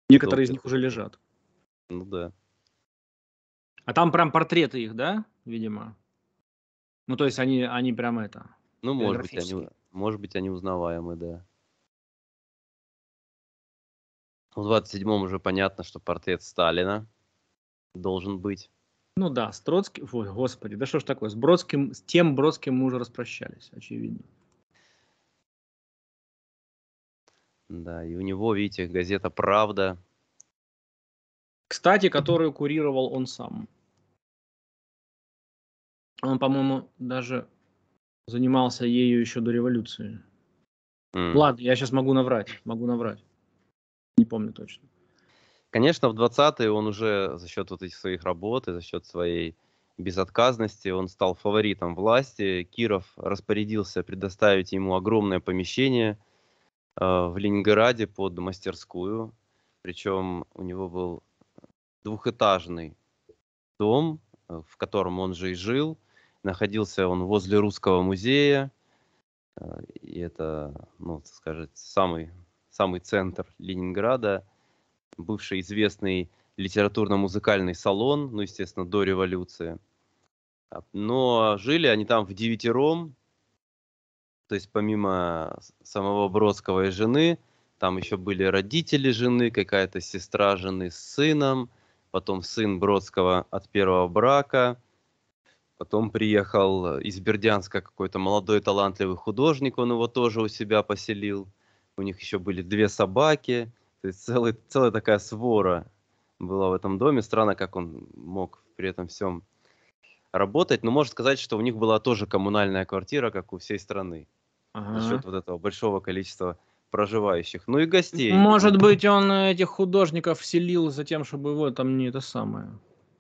Некоторые из них уже лежат. Ну да. А там прям портреты их, да, видимо? Ну, то есть они, они прям это... Ну, может быть, они, может быть, они узнаваемы, да. В 27-м уже понятно, что портрет Сталина должен быть. Ну да, с Троцким... Ой, господи, да что ж такое, с Бродским, с тем Бродским мы уже распрощались, очевидно. Да, и у него, видите, газета «Правда». Кстати, которую курировал он сам. Он, по-моему, даже занимался ею еще до революции. Mm. Ладно, я сейчас могу наврать, могу наврать. Не помню точно. Конечно, в 20-е он уже за счет вот этих своих работ и за счет своей безотказности он стал фаворитом власти. Киров распорядился предоставить ему огромное помещение э, в Ленинграде под мастерскую. Причем у него был двухэтажный дом, э, в котором он же и жил. Находился он возле Русского музея, э, и это, ну, скажем, самый, самый центр Ленинграда, бывший известный литературно-музыкальный салон, ну, естественно, до революции. А, но жили они там в девятером, то есть помимо самого Бродского и жены, там еще были родители жены, какая-то сестра жены с сыном, потом сын Бродского от первого брака – Потом приехал из Бердянска какой-то молодой талантливый художник, он его тоже у себя поселил. У них еще были две собаки, то есть целый, целая такая свора была в этом доме. Странно, как он мог при этом всем работать. Но можно сказать, что у них была тоже коммунальная квартира, как у всей страны. Ага. За счет вот этого большого количества проживающих. Ну и гостей. Может быть, он этих художников селил за тем, чтобы его там не это самое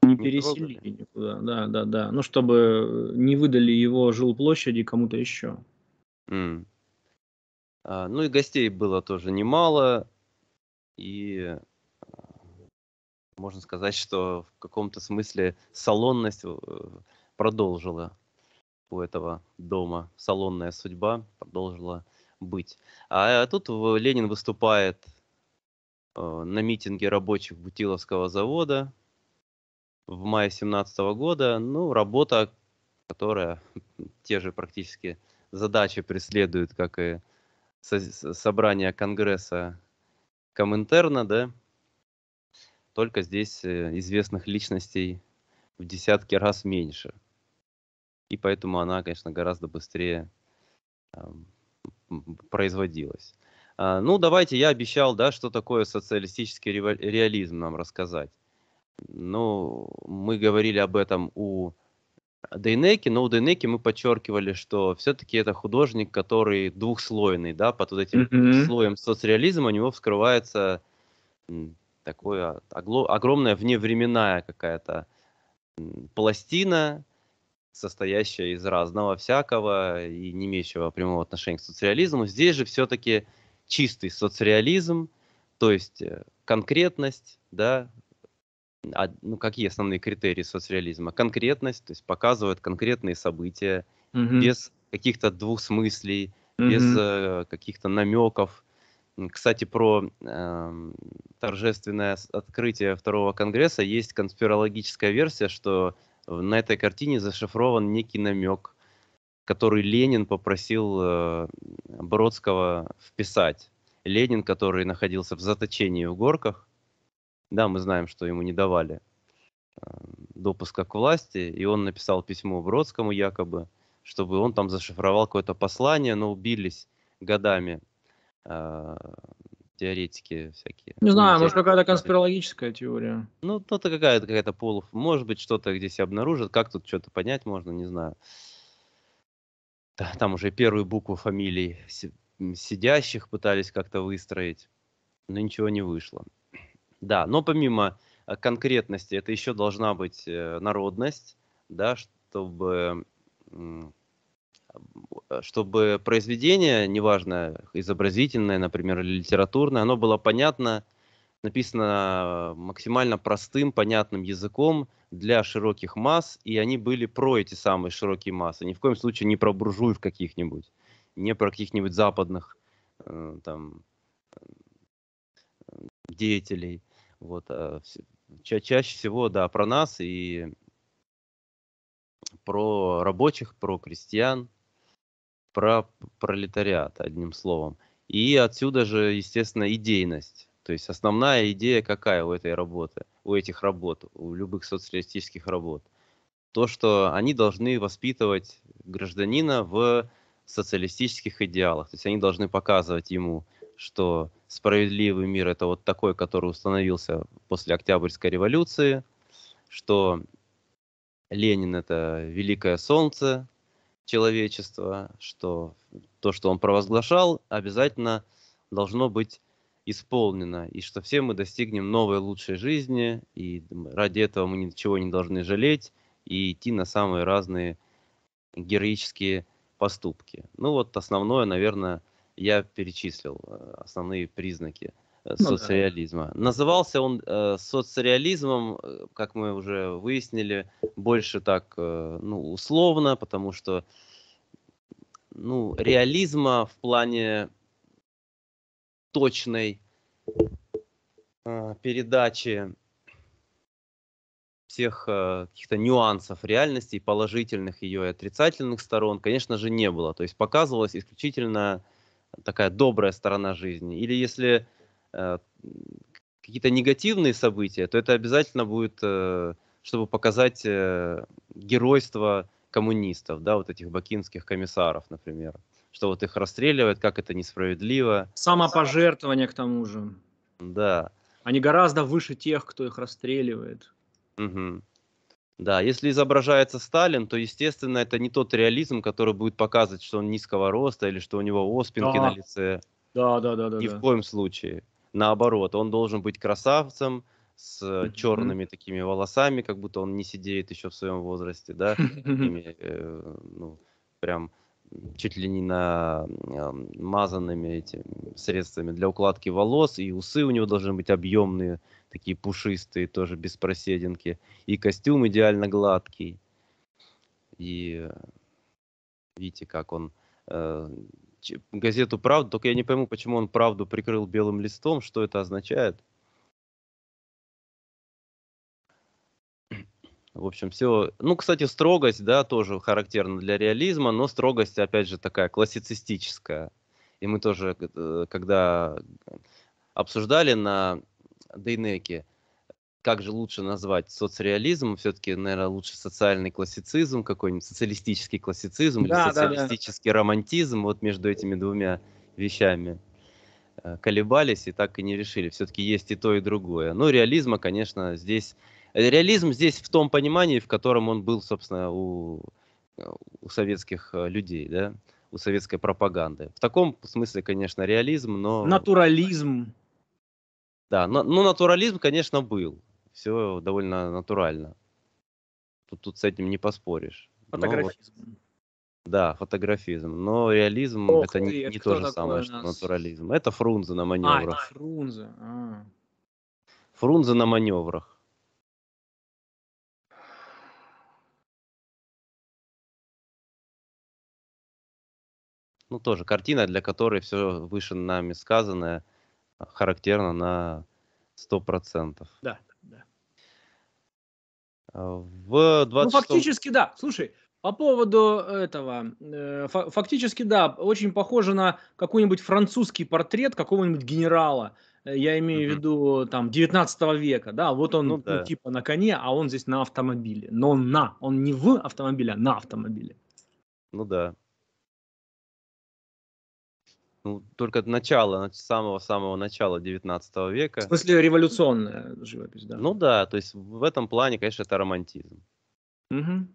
не, переселили никуда, да, да, да. Ну, чтобы э, не выдали его жилплощади кому-то еще. Mm. А, ну и гостей было тоже немало. И а, можно сказать, что в каком-то смысле салонность э, продолжила у этого дома, салонная судьба продолжила быть. А, а тут Ленин выступает э, на митинге рабочих Бутиловского завода, в мае 2017 года. Ну, работа, которая те же практически задачи преследует, как и со- собрание Конгресса Коминтерна, да, только здесь э, известных личностей в десятки раз меньше. И поэтому она, конечно, гораздо быстрее производилась. А, ну, давайте, я обещал, да, что такое социалистический реализм нам рассказать. Ну, мы говорили об этом у Дейнеки, но у Дейнеки мы подчеркивали, что все-таки это художник, который двухслойный, да, под вот этим mm-hmm. слоем соцреализма у него вскрывается такое огло, огромная вневременная какая-то пластина, состоящая из разного всякого и не имеющего прямого отношения к соцреализму. Здесь же все-таки чистый соцреализм, то есть э, конкретность, да, ну, какие основные критерии соцреализма? Конкретность, то есть показывают конкретные события, угу. без каких-то двусмыслий, угу. без э, каких-то намеков. Кстати, про э, торжественное открытие второго конгресса есть конспирологическая версия, что на этой картине зашифрован некий намек, который Ленин попросил э, Бродского вписать. Ленин, который находился в заточении в горках, да, мы знаем, что ему не давали эм, допуска к власти, и он написал письмо Бродскому якобы, чтобы он там зашифровал какое-то послание, но убились годами э, теоретики всякие. Не ну, знаю, ну, может какая-то конспирологическая теория. Ну, то-то какая-то какая-то полуф. Может быть, что-то где себя обнаружат, как тут что-то понять можно, не знаю. там уже первую букву фамилий сидящих пытались как-то выстроить, но ничего не вышло. Да, но помимо э, конкретности, это еще должна быть э, народность, да, чтобы, э, чтобы произведение, неважно, изобразительное, например, или литературное, оно было понятно, написано максимально простым, понятным языком для широких масс, и они были про эти самые широкие массы. Ни в коем случае не про буржуев каких-нибудь, не про каких-нибудь западных там, деятелей вот, а, ча чаще всего, да, про нас и про рабочих, про крестьян, про пролетариат, одним словом. И отсюда же, естественно, идейность. То есть основная идея какая у этой работы, у этих работ, у любых социалистических работ? То, что они должны воспитывать гражданина в социалистических идеалах. То есть они должны показывать ему, что справедливый мир – это вот такой, который установился после Октябрьской революции, что Ленин – это великое солнце человечества, что то, что он провозглашал, обязательно должно быть исполнено, и что все мы достигнем новой лучшей жизни, и ради этого мы ничего не должны жалеть и идти на самые разные героические поступки. Ну вот основное, наверное, я перечислил э, основные признаки соцреализма. Э, ну, да. Назывался он э, соцреализмом, э, как мы уже выяснили, больше так э, ну, условно, потому что ну, реализма в плане точной э, передачи всех э, каких-то нюансов реальности, положительных ее и отрицательных сторон, конечно же, не было. То есть показывалось исключительно э, такая добрая сторона жизни, или если э, какие-то негативные события, то это обязательно будет, э, чтобы показать э, геройство коммунистов, да, вот этих бакинских комиссаров, например, что вот их расстреливают, как это несправедливо. Самопожертвование к тому же. Да. Они гораздо выше тех, кто их расстреливает. Угу. Да, если изображается Сталин, то, естественно, это не тот реализм, который будет показывать, что он низкого роста или что у него оспинки да. на лице. Да, да, да, да. Ни да. в коем случае. Наоборот, он должен быть красавцем, с mm-hmm. черными такими волосами, как будто он не сидеет еще в своем возрасте, да, <laughs> такими, э, ну, прям чуть ли не на э, мазанными этими средствами для укладки волос, и усы у него должны быть объемные, такие пушистые, тоже без просединки. И костюм идеально гладкий. И э, видите, как он э, газету «Правду», только я не пойму, почему он «Правду» прикрыл белым листом, что это означает. В общем, все. Ну, кстати, строгость, да, тоже характерна для реализма, но строгость, опять же, такая классицистическая. И мы тоже, э, когда э, обсуждали на Дейнеки, как же лучше назвать соцреализм, все-таки, наверное, лучше социальный классицизм, какой-нибудь социалистический классицизм да, или социалистический да, да. романтизм, вот между этими двумя вещами э, колебались и так и не решили. Все-таки есть и то, и другое. Но ну, реализма, конечно, здесь... Э, реализм здесь в том понимании, в котором он был, собственно, у, э, у советских людей, да? у советской пропаганды. В таком смысле, конечно, реализм, но... Натурализм. Да, но, ну натурализм, конечно, был. Все довольно натурально. Тут, тут с этим не поспоришь. Фотографизм. Но, да, фотографизм. Но реализм Ох это ты, а не, не то же самое, что натурализм. Это Фрунзе на маневрах. А, это Фрунзе. А. Фрунзе на маневрах. ну тоже картина, для которой все выше нами сказанное – характерно на 100%. Да, да. А, в 20... Ну, фактически, да. Слушай, по поводу э, этого, э, фактически, да, очень похоже на какой-нибудь французский портрет какого-нибудь генерала, э, я имею mm-hmm. в виду там 19 века, да, вот он ну, ну да. Ну, типа на коне, а он здесь на автомобиле, но он на, он не в автомобиле, а на автомобиле. Ну да, ну, только начало, самого-самого начала 19 века. В смысле революционная живопись, да? Ну да, то есть в этом плане, конечно, это романтизм. Угу.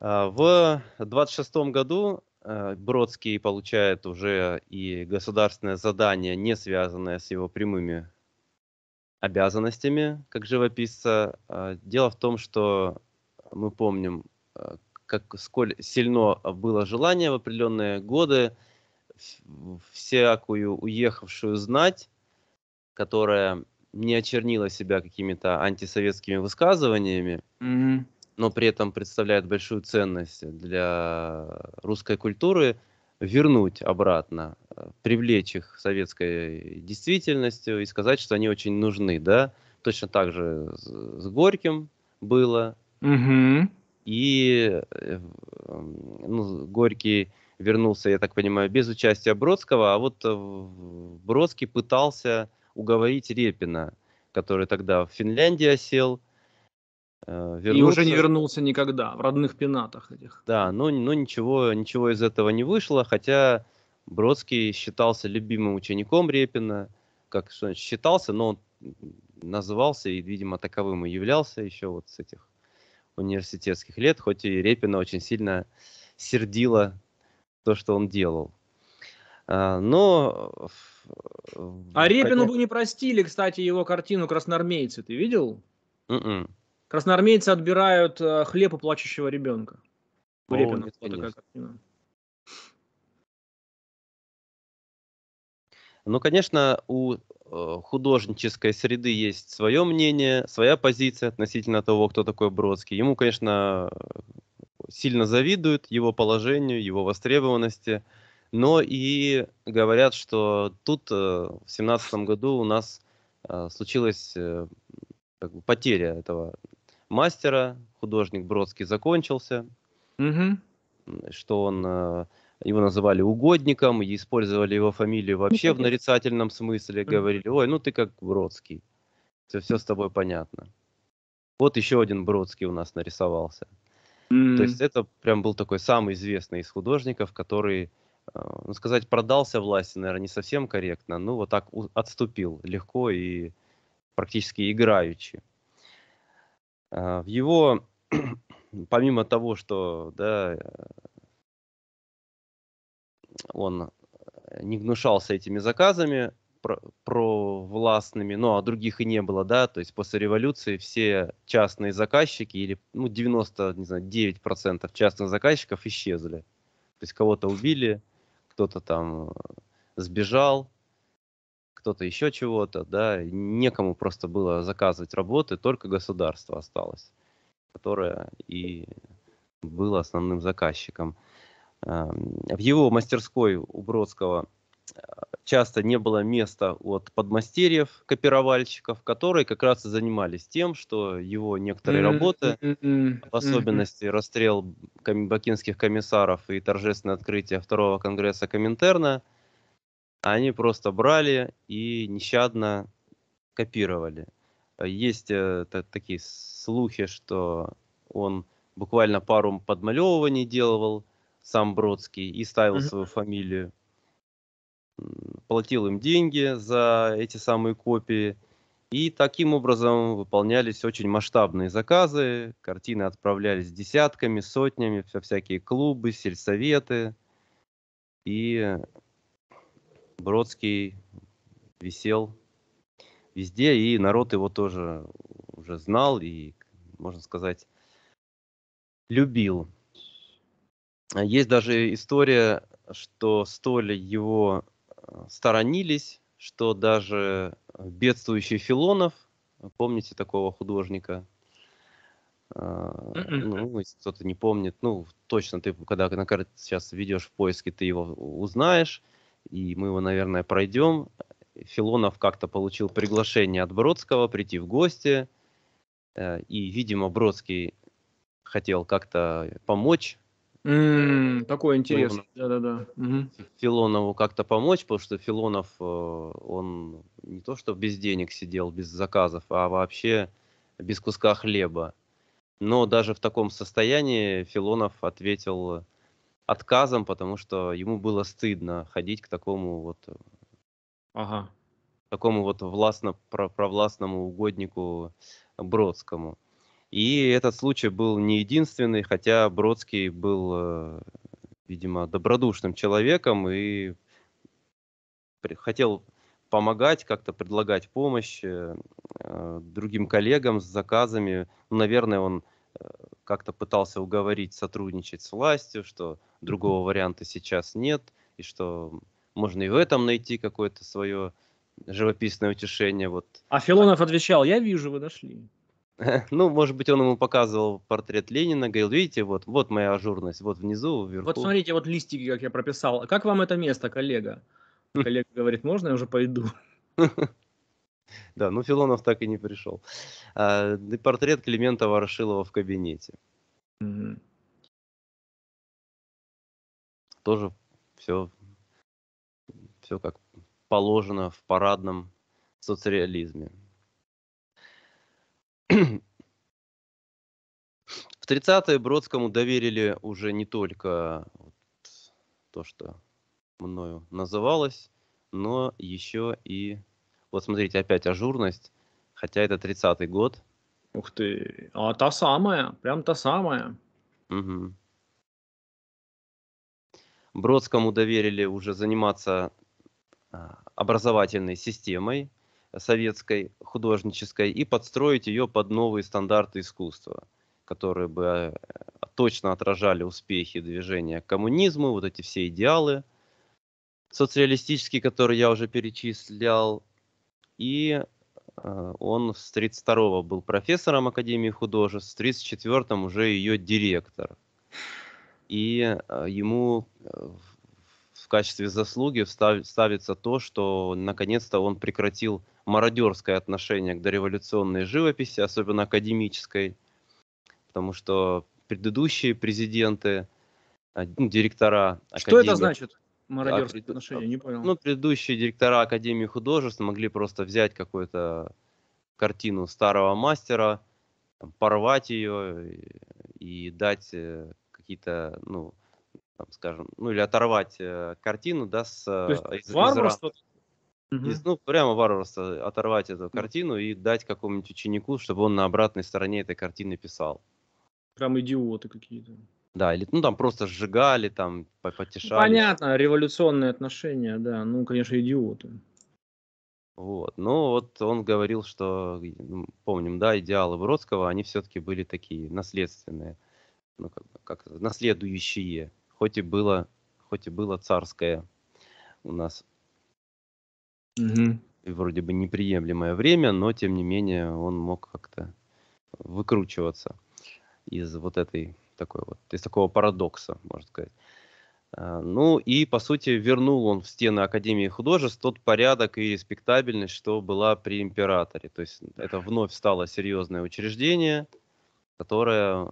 В 26 году э, Бродский получает уже и государственное задание, не связанное с его прямыми обязанностями как живописца. А, дело в том, что мы помним, э, как сколь сильно было желание в определенные годы всякую уехавшую знать, которая не очернила себя какими-то антисоветскими высказываниями, mm-hmm. но при этом представляет большую ценность для русской культуры, вернуть обратно, э, привлечь их советской действительностью и сказать, что они очень нужны, да? Точно так же с Горьким было. Mm-hmm. И э, ну, Горький вернулся, я так понимаю, без участия Бродского, а вот э, Бродский пытался уговорить Репина, который тогда в Финляндии осел. Вернуться. Э, и уже не вернулся никогда, в родных пенатах этих. Да, но, но ничего, ничего из этого не вышло, хотя Бродский считался любимым учеником Репина, как что считался, но он назывался и, видимо, таковым и являлся еще вот с этих университетских лет, хоть и Репина очень сильно сердила то, что он делал. А, но... А Репину бы не простили, кстати, его картину «Красноармейцы». Ты видел? Mm-mm. М-м. Красноармейцы отбирают э, хлеб у плачущего ребенка. У О, Репина нет, была такая картина. Ну, конечно, у э, художнической среды есть свое мнение, своя позиция относительно того, кто такой Бродский. Ему, конечно, сильно завидуют его положению, его востребованности, но и говорят, что тут э, в семнадцатом году у нас э, случилась э, как бы, потеря этого мастера, художник Бродский закончился, угу. что он его называли угодником и использовали его фамилию вообще в нарицательном смысле, говорили, ой, ну ты как Бродский, все, все с тобой понятно. Вот еще один Бродский у нас нарисовался. Mm-hmm. То есть это прям был такой самый известный из художников, который, а, ну, сказать, продался власти, наверное, не совсем корректно, но вот так отступил легко и практически играючи. А, в его, <clears throat> помимо того, что да, он не гнушался этими заказами, про властными, ну, а других и не было, да, то есть после революции все частные заказчики или, ну, 90, не знаю, 9% частных заказчиков исчезли. То есть кого-то убили, кто-то там э, сбежал, кто-то еще чего-то, да, некому просто было заказывать работы, только государство осталось, которое и было основным заказчиком. Эм, в его мастерской у Бродского э, часто не было места от подмастерьев, копировальщиков, которые как раз и занимались тем, что его некоторые mm-hmm. работы, mm-hmm. в особенности расстрел бакинских комиссаров и торжественное открытие второго конгресса Коминтерна, они просто брали и нещадно копировали. Есть э, т- такие слухи, что он буквально пару подмалевываний делал, сам Бродский, и ставил mm-hmm. свою фамилию платил им деньги за эти самые копии. И таким образом выполнялись очень масштабные заказы, картины отправлялись десятками, сотнями, все всякие клубы, сельсоветы. И Бродский висел везде, и народ его тоже уже знал и, можно сказать, любил. Есть даже история, что столь его Э, сторонились, что даже э, бедствующий Филонов, э, помните такого художника? М-м. Ну, если кто-то не помнит, ну, точно ты, когда на карте сейчас ведешь в поиске, ты его узнаешь, и мы его, наверное, пройдем. Филонов как-то получил приглашение от Бродского прийти в гости, и, видимо, Бродский хотел как-то помочь Mm, такой ну, интересный, да-да-да. Филонову как-то помочь, потому что Филонов, э, он не то что без денег сидел, без заказов, а вообще без куска хлеба. Но даже в таком состоянии Филонов ответил отказом, потому что ему было стыдно ходить к такому вот э, ага. такому вот властно провластному угоднику Бродскому. И этот случай был не единственный, хотя Бродский был, э, видимо, добродушным человеком и хотел помогать, как-то предлагать помощь э, э, другим коллегам с заказами. Ну, наверное, он как-то пытался уговорить сотрудничать с властью, что другого варианта сейчас нет, и что можно и в этом найти какое-то свое живописное утешение. Вот. А Филонов отвечал, я вижу, вы нашли. <laughs> Ну, может быть, он ему показывал портрет Ленина, говорил, видите, вот, вот моя ажурность, вот внизу, вверху. Вот смотрите, вот листики, как я прописал. Как вам это место, коллега? <laughs> Коллега говорит, можно я уже пойду? <laughs> Да, ну Филонов так и не пришел. А, портрет Климента Ворошилова в кабинете. Тоже все, все как положено в парадном соцреализме. В 30-е Бродскому доверили уже не только вот то, что мною называлось, но еще и... Вот смотрите, опять ажурность, хотя это 30-й год. Ух ты, а та самая, прям та самая. Угу. Бродскому доверили уже заниматься а, образовательной системой, советской художнической и подстроить ее под новые стандарты искусства, которые бы э, точно отражали успехи движения к коммунизму, вот эти все идеалы социалистические, которые я уже перечислял. И э, он с 32-го был профессором Академии художеств, с 34-м уже ее директор. И э, ему в качестве заслуги ставится то, что наконец-то он прекратил мародерское отношение к дореволюционной живописи, особенно академической, потому что предыдущие президенты, а, ну, директора академии... Что это значит? Мародерское а, отношение, не понял. Ну, предыдущие директора Академии художеств могли просто взять какую-то картину старого мастера, порвать ее и дать э, какие-то, ну, там, скажем, ну или оторвать э, картину, да, с... То есть э, из, варварство? Из, ну, прямо варварство, э, оторвать эту картину и дать какому-нибудь ученику, чтобы он на обратной стороне этой картины писал. Прям идиоты какие-то. Да, или ну там просто сжигали, там потешали. Понятно, революционные отношения, да, ну, конечно, идиоты. Вот, ну вот он говорил, что, ну, помним, да, идеалы Бродского, они все-таки были такие наследственные, ну, как, как наследующие хоть и было, хоть и было царское у нас угу. вроде бы неприемлемое время, но тем не менее он мог как-то выкручиваться из вот этой такой вот, из такого парадокса, можно сказать. А, ну и, по сути, вернул он в стены Академии художеств тот порядок и респектабельность, что была при императоре. То есть это вновь стало серьезное учреждение, которое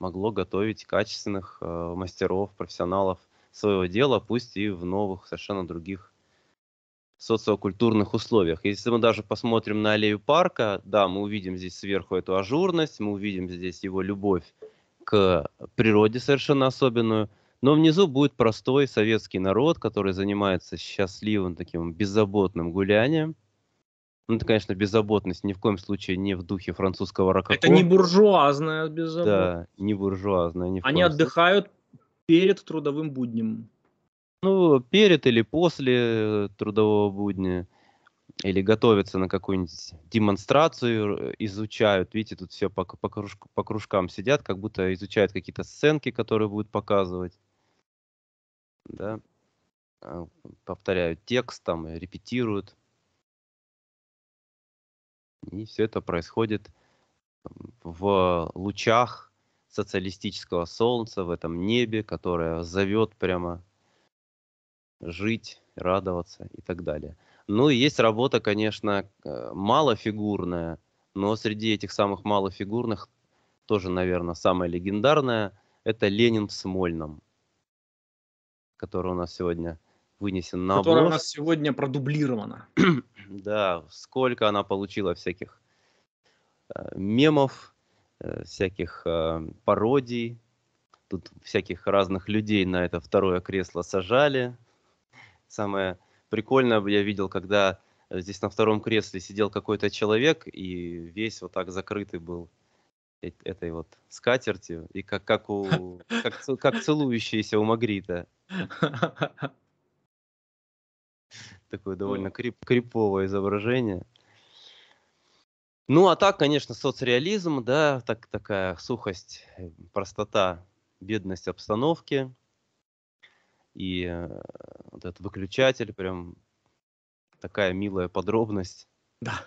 могло готовить качественных э, мастеров, профессионалов своего дела, пусть и в новых, совершенно других социокультурных условиях. Если мы даже посмотрим на аллею парка, да, мы увидим здесь сверху эту ажурность, мы увидим здесь его любовь к природе совершенно особенную, но внизу будет простой советский народ, который занимается счастливым таким беззаботным гулянием – ну, это, конечно, беззаботность ни в коем случае не в духе французского рококо. Это не буржуазная беззаботность. Да, не буржуазная. Ни в Они коем отдыхают перед трудовым буднем. Ну, перед или после э, трудового будня. Или готовятся на какую-нибудь демонстрацию, э, изучают. Видите, тут все по, по, кружку, по кружкам сидят, как будто изучают какие-то сценки, которые будут показывать. Да. А, повторяют текст там, репетируют. И все это происходит в лучах социалистического солнца, в этом небе, которое зовет прямо жить, радоваться и так далее. Ну и есть работа, конечно, э, малофигурная, но среди этих самых малофигурных тоже, наверное, самая легендарная – это «Ленин в Смольном», который у нас сегодня – вынесен на Которая обоз. у нас сегодня продублирована. <clears throat> да, сколько она получила всяких э, мемов, э, всяких э, пародий. Тут всяких разных людей на это второе кресло сажали. Самое прикольное я видел, когда здесь на втором кресле сидел какой-то человек и весь вот так закрытый был этой вот скатертью и как как у как, как целующиеся у Магрита. <laughs> <laughs> Такое довольно крип, криповое изображение. Ну, а так, конечно, соцреализм, да, так, такая сухость, э, простота, бедность обстановки. И э, вот этот выключатель, прям такая милая подробность. Да.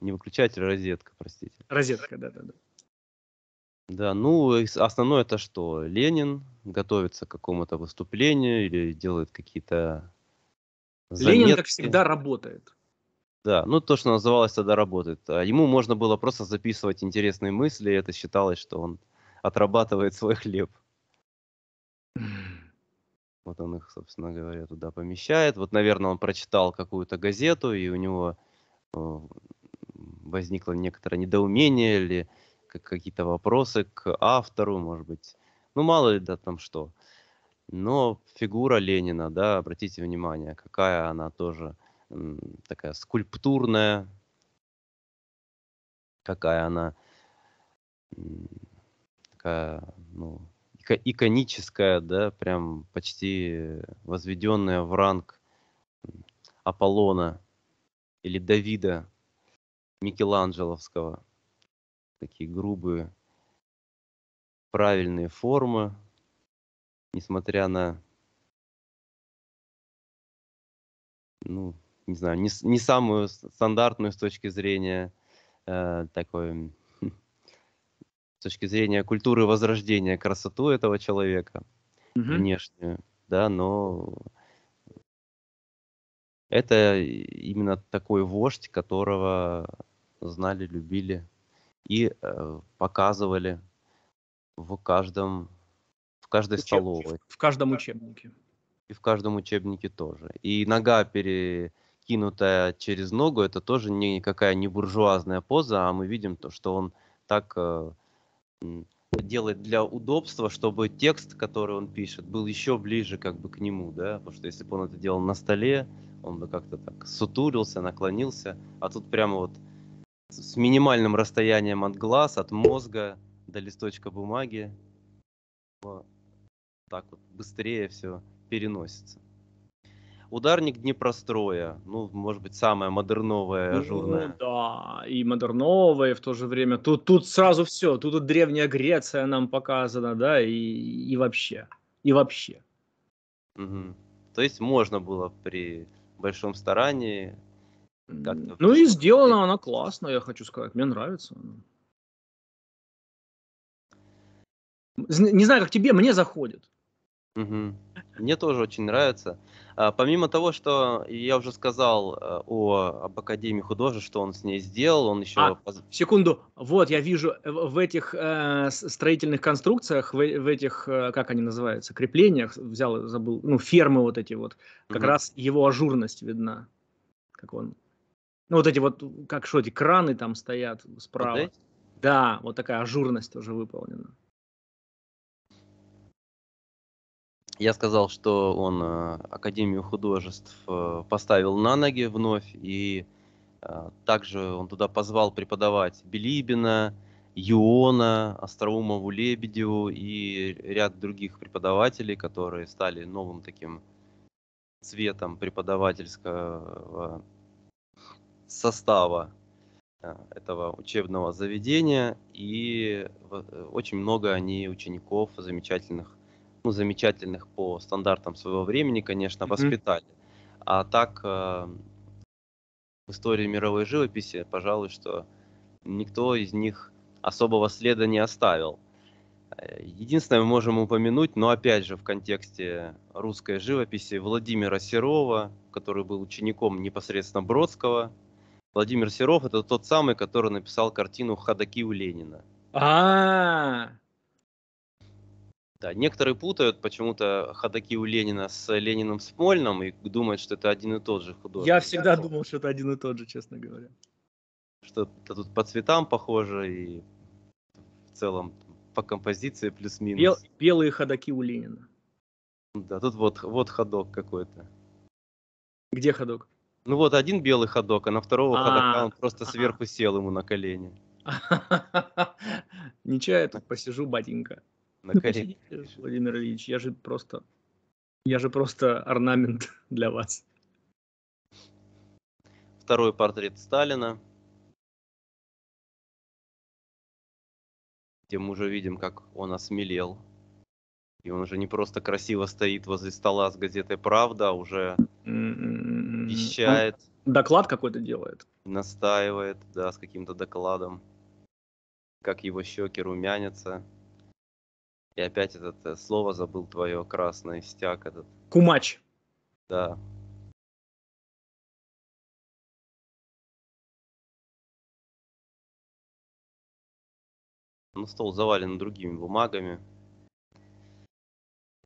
Не выключатель, а розетка, простите. Розетка, да-да-да. Да, ну, основное это что? Ленин готовится к какому-то выступлению или делает какие-то Заметки. Ленин, как всегда, работает. Да, ну то, что называлось тогда работает. А ему можно было просто записывать интересные мысли, и это считалось, что он отрабатывает свой хлеб. Вот он их, собственно говоря, туда помещает. Вот, наверное, он прочитал какую-то газету, и у него э, возникло некоторое недоумение или какие-то вопросы к автору, может быть. Ну, мало ли, да, там что. Но фигура Ленина, да, обратите внимание, какая она тоже такая скульптурная, какая она такая, ну, иконическая, да, прям почти возведенная в ранг Аполлона или Давида Микеланджеловского. Такие грубые, правильные формы, несмотря на, ну, не знаю, не, не самую стандартную с точки зрения э, такой, хм, с точки зрения культуры возрождения красоту этого человека угу. внешнюю, да, но это именно такой вождь, которого знали, любили и э, показывали в каждом каждой Учеб... столовой. В каждом учебнике. И в каждом учебнике тоже. И нога перекинутая через ногу, это тоже никакая не буржуазная поза, а мы видим то, что он так э, делает для удобства, чтобы текст, который он пишет, был еще ближе как бы к нему, да, потому что если бы он это делал на столе, он бы как-то так сутурился, наклонился, а тут прямо вот с минимальным расстоянием от глаз, от мозга до листочка бумаги так вот быстрее все переносится. Ударник Днепростроя, ну, может быть, самая модерновая ажурная. Ну, да, и модерновая в то же время. Тут, тут сразу все, тут Древняя Греция нам показана, да, и, и вообще, и вообще. Угу. То есть можно было при большом старании Ну и сделана она классно, я хочу сказать, мне нравится Не знаю, как тебе, мне заходит. Угу. Мне тоже очень нравится. А, помимо того, что я уже сказал э, о, об Академии художеств, что он с ней сделал, он еще... А, Секунду, вот я вижу э, в этих э, строительных конструкциях, в, в этих, э, как они называются, креплениях, взял, забыл, ну, фермы вот эти вот, как угу. раз его ажурность видна, как он... Ну, вот эти вот, как что, эти краны там стоят справа. Вот да, вот такая ажурность тоже выполнена. Я сказал, что он э, Академию художеств э, поставил на ноги вновь, и э, также он туда позвал преподавать Билибина, Юона, Остроумову Лебедеву и ряд других преподавателей, которые стали новым таким цветом преподавательского состава этого учебного заведения. И очень много они учеников замечательных ну, замечательных по стандартам своего времени, конечно, воспитали. Mm-hmm. А так э, в истории мировой живописи, пожалуй, что никто из них особого следа не оставил. Э, единственное, мы можем упомянуть, но опять же в контексте русской живописи Владимира Серова, который был учеником непосредственно Бродского. Владимир Серов это тот самый, который написал картину «Ходаки у Ленина». -а да, некоторые путают почему-то ходаки у Ленина с Лениным Смольным и думают, что это один и тот же художник. Я всегда думал, что это один и тот же, честно говоря. Что-то тут по цветам похоже и в целом по композиции плюс-минус. Бел, белые ходаки у Ленина. Да, тут вот, вот ходок какой-то. Где ходок? Ну вот один белый ходок, а на второго а, ходока он просто сверху сел ему на колени. <laughs> Ничего, я тут посижу, батенька на ну, коре. Владимир Ильич, я же просто... Я же просто орнамент <laughs> для вас. Второй портрет Сталина. Где мы уже видим, как он осмелел. И он уже не просто красиво стоит возле стола с газетой «Правда», а уже вещает. Ну, доклад какой-то делает. Настаивает, да, с каким-то докладом. Как его щеки румянятся. И опять это э, слово забыл твое красное, стяг этот. Кумач. Да. Ну, стол завален другими бумагами.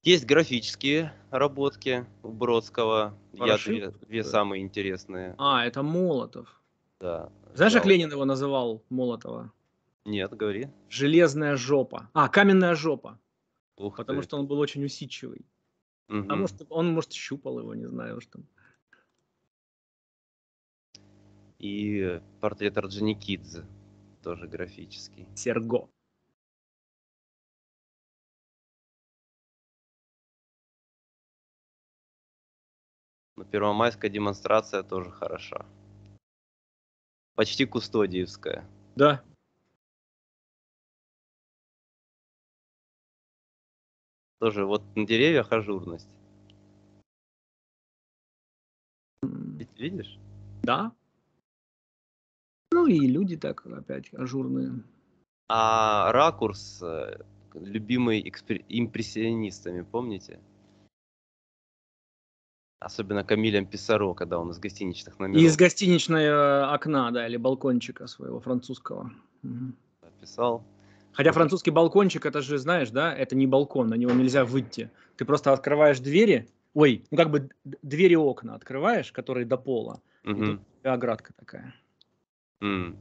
Есть графические работки у Бродского. Ворошилов? Я две, две да. самые интересные. А, это Молотов. Да. Знаешь, как Ленин его называл Молотова? Нет, говори. Железная жопа. А, каменная жопа. Ух потому ты. что он был очень усидчивый. Угу. А может, он, может, щупал его, не знаю, что. И портрет Орджоникидзе, тоже графический. Серго. Но первомайская демонстрация тоже хороша. Почти кустодиевская. Да, Тоже вот на деревьях ажурность. Видишь? Да. Ну и люди так опять ажурные. А ракурс э, любимый экспер... импрессионистами, помните? Особенно Камилем Писаро, когда он из гостиничных номеров. Из гостиничного э, окна, да, или балкончика своего французского. Угу. Писал. Хотя французский балкончик, это же, знаешь, да, это не балкон, на него нельзя выйти. Ты просто открываешь двери, ой, ну как бы двери окна открываешь, которые до пола, угу. и оградка такая. Mm.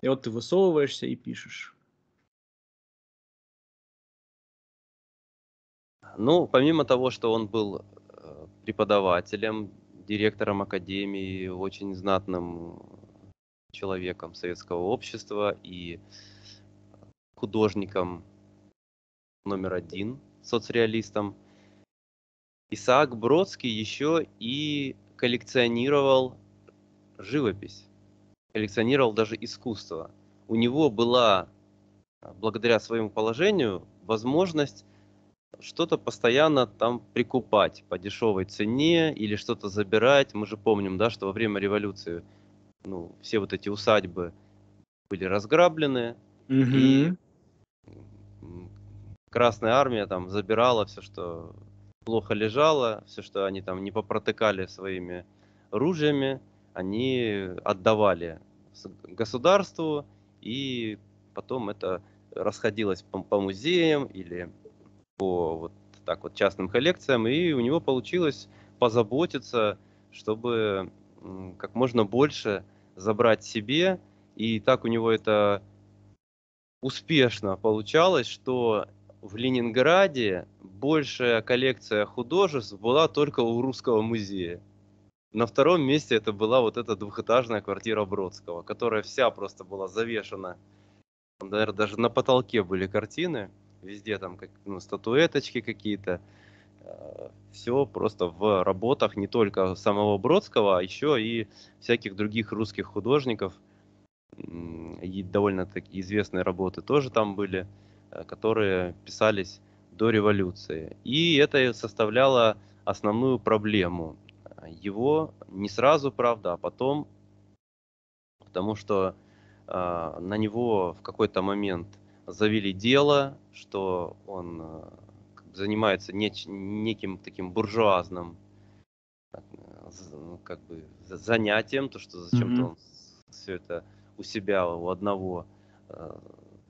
И вот ты высовываешься и пишешь. Ну, помимо того, что он был э, преподавателем, директором академии, очень знатным э, человеком советского общества и художником номер один, соцреалистом. Исаак Бродский еще и коллекционировал живопись, коллекционировал даже искусство. У него была, а, благодаря своему положению, возможность что-то постоянно там прикупать по дешевой цене или что-то забирать. Мы же помним, да, что во время революции ну, все вот эти усадьбы были разграблены. Угу. И Красная Армия там забирала все, что плохо лежало, все, что они там не попротыкали своими ружьями, они отдавали государству, и потом это расходилось по, по музеям или по вот так вот частным коллекциям, и у него получилось позаботиться, чтобы как можно больше забрать себе, и так у него это успешно получалось, что в Ленинграде большая коллекция художеств была только у Русского музея. На втором месте это была вот эта двухэтажная квартира Бродского, которая вся просто была завешена. наверное, даже на потолке были картины, везде там как, ну, статуэточки какие-то. Э, Все просто в работах не только самого Бродского, а еще и всяких других русских художников. И довольно так известные работы тоже там были. Э, которые писались до революции. И это составляло основную проблему. Его не сразу, правда, а потом, потому что э, на него в какой-то момент завели дело, что он э, занимается неч- неким таким буржуазным э, ну, как бы занятием, то что зачем-то mm-hmm. он все это у себя, у одного э,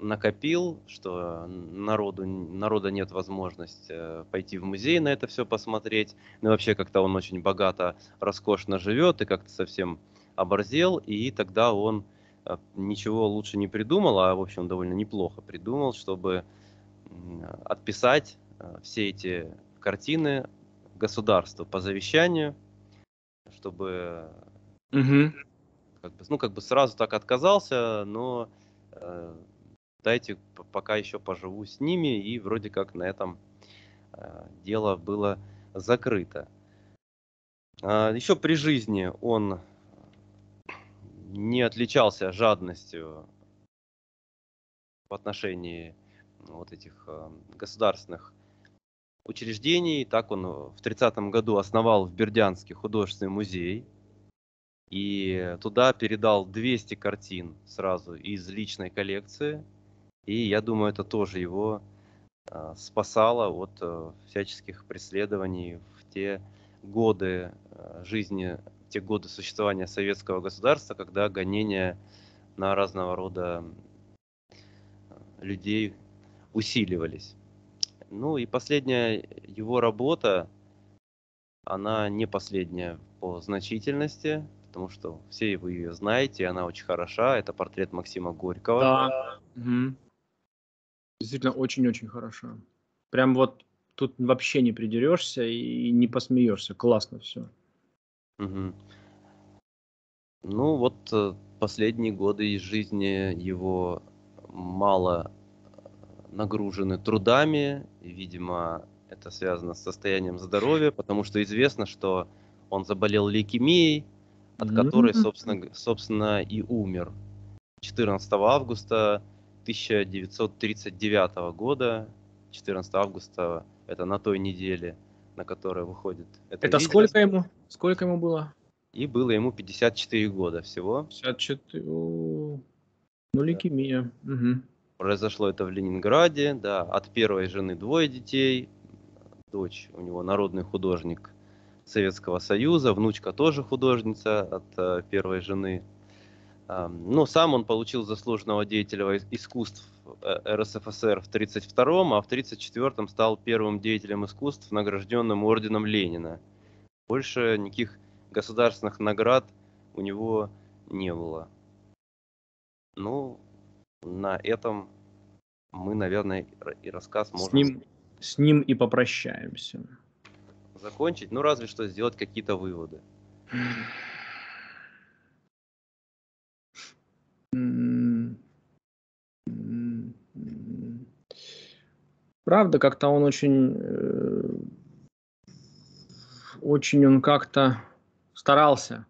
накопил, что народу, народа нет возможности э, пойти в музей на это все посмотреть. Ну и вообще как-то он очень богато, роскошно живет и как-то совсем оборзел, и тогда он э, ничего лучше не придумал, а в общем довольно неплохо придумал, чтобы отписать э, все эти картины государству по завещанию, чтобы угу. как бы, ну как бы сразу так отказался, но дайте пока еще поживу с ними, и вроде как на этом а, дело было закрыто. А, еще при жизни он не отличался жадностью в отношении вот этих а, государственных учреждений. Так он в 30 году основал в Бердянске художественный музей и туда передал 200 картин сразу из личной коллекции – и я думаю, это тоже его э, спасало от э, всяческих преследований в те годы э, жизни, те годы существования советского государства, когда гонения на разного рода э, людей усиливались. Ну и последняя его работа, она не последняя по значительности, потому что все вы ее знаете, она очень хороша. Это портрет Максима Горького. Да действительно очень-очень хороша. Прям вот тут вообще не придерешься и не посмеешься. Классно все. Угу. Ну вот э, последние годы из жизни его мало э, нагружены трудами. Видимо, это связано с состоянием здоровья, потому что известно, что он заболел лейкемией, от которой, собственно, собственно и умер. 14 августа 1939 года, 14 августа, это на той неделе, на которой выходит это. Это видео. сколько ему? Сколько ему было? И было ему 54 года всего. 54. Ну, лейкемия. Да. Угу. Произошло это в Ленинграде, да. От первой жены двое детей. Дочь у него народный художник Советского Союза, внучка тоже художница от э, первой жены. Но ну, сам он получил заслуженного деятеля искусств РСФСР э, в 1932, а в 1934 стал первым деятелем искусств, награжденным орденом Ленина. Больше никаких государственных наград у него не было. Ну, на этом мы, наверное, и рассказ можем... С ним, с ним и попрощаемся. Закончить? Ну, разве что сделать какие-то выводы. <sighs> Правда, как-то он очень, э, очень он как-то старался,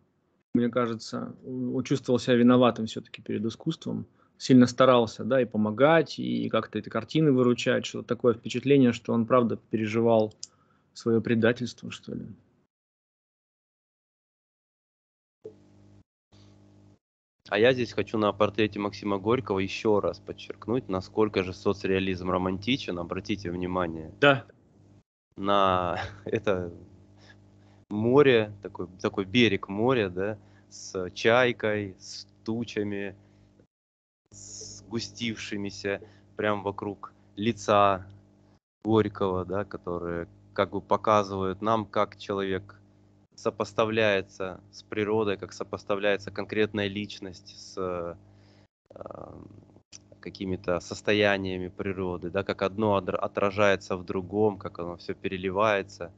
мне кажется, он чувствовал себя виноватым все-таки перед искусством, сильно старался, да, и помогать, и как-то эти картины выручать, что такое впечатление, что он, правда, переживал свое предательство, что ли. А я здесь хочу на портрете Максима Горького еще раз подчеркнуть, насколько же соцреализм романтичен. Обратите внимание. Да. На <laughs> это море, такой, такой берег моря, да, с чайкой, с тучами, с густившимися прям вокруг лица Горького, да, которые как бы показывают нам, как человек сопоставляется с природой, как сопоставляется конкретная личность с э, какими-то состояниями природы, да, как одно отражается в другом, как оно все переливается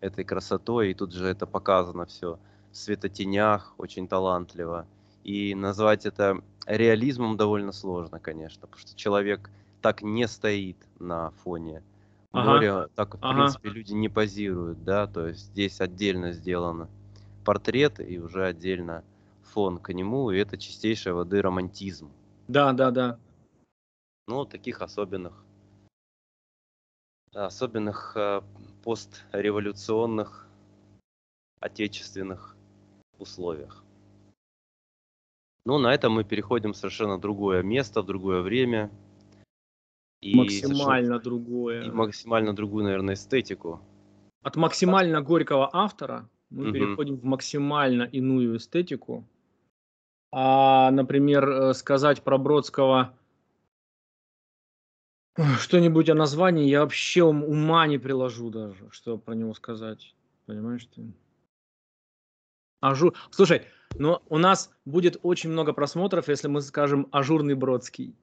этой красотой, и тут же это показано все в светотенях очень талантливо. И назвать это реализмом довольно сложно, конечно, потому что человек так не стоит на фоне ага. море, а, так, в ага. принципе, люди не позируют, да, то есть здесь отдельно сделано портрет и уже отдельно фон к нему, и это чистейшей воды романтизм. Да, да, да. Ну, таких особенных, особенных э, постреволюционных отечественных условиях. Ну, на этом мы переходим в совершенно другое место, в другое время, и максимально совершенно... другое. И максимально другую, наверное, эстетику. От максимально горького автора мы угу. переходим в максимально иную эстетику. А, например, э, сказать про Бродского что-нибудь о названии, я вообще ума не приложу даже, что про него сказать. Понимаешь ты? Ажур... Слушай, но у нас будет очень много просмотров, если мы скажем «Ажурный Бродский».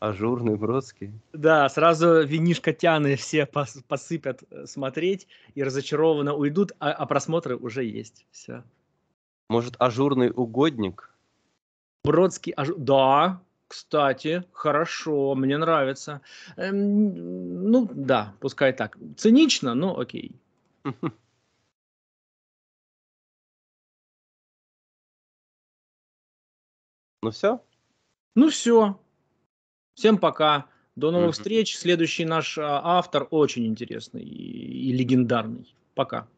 Ажурный Бродский. Да, сразу винишкотяны все пос- посыпят э, смотреть и разочарованно уйдут, а, а просмотры уже есть. Все. Может, ажурный угодник? Бродский ажур... Да, кстати, хорошо, мне нравится. Эм, ну, да, пускай так. Цинично, но окей. <laughs> Ну все? Ну все. Всем пока. До новых mm-hmm. встреч. Следующий наш а, автор очень интересный и легендарный. Пока.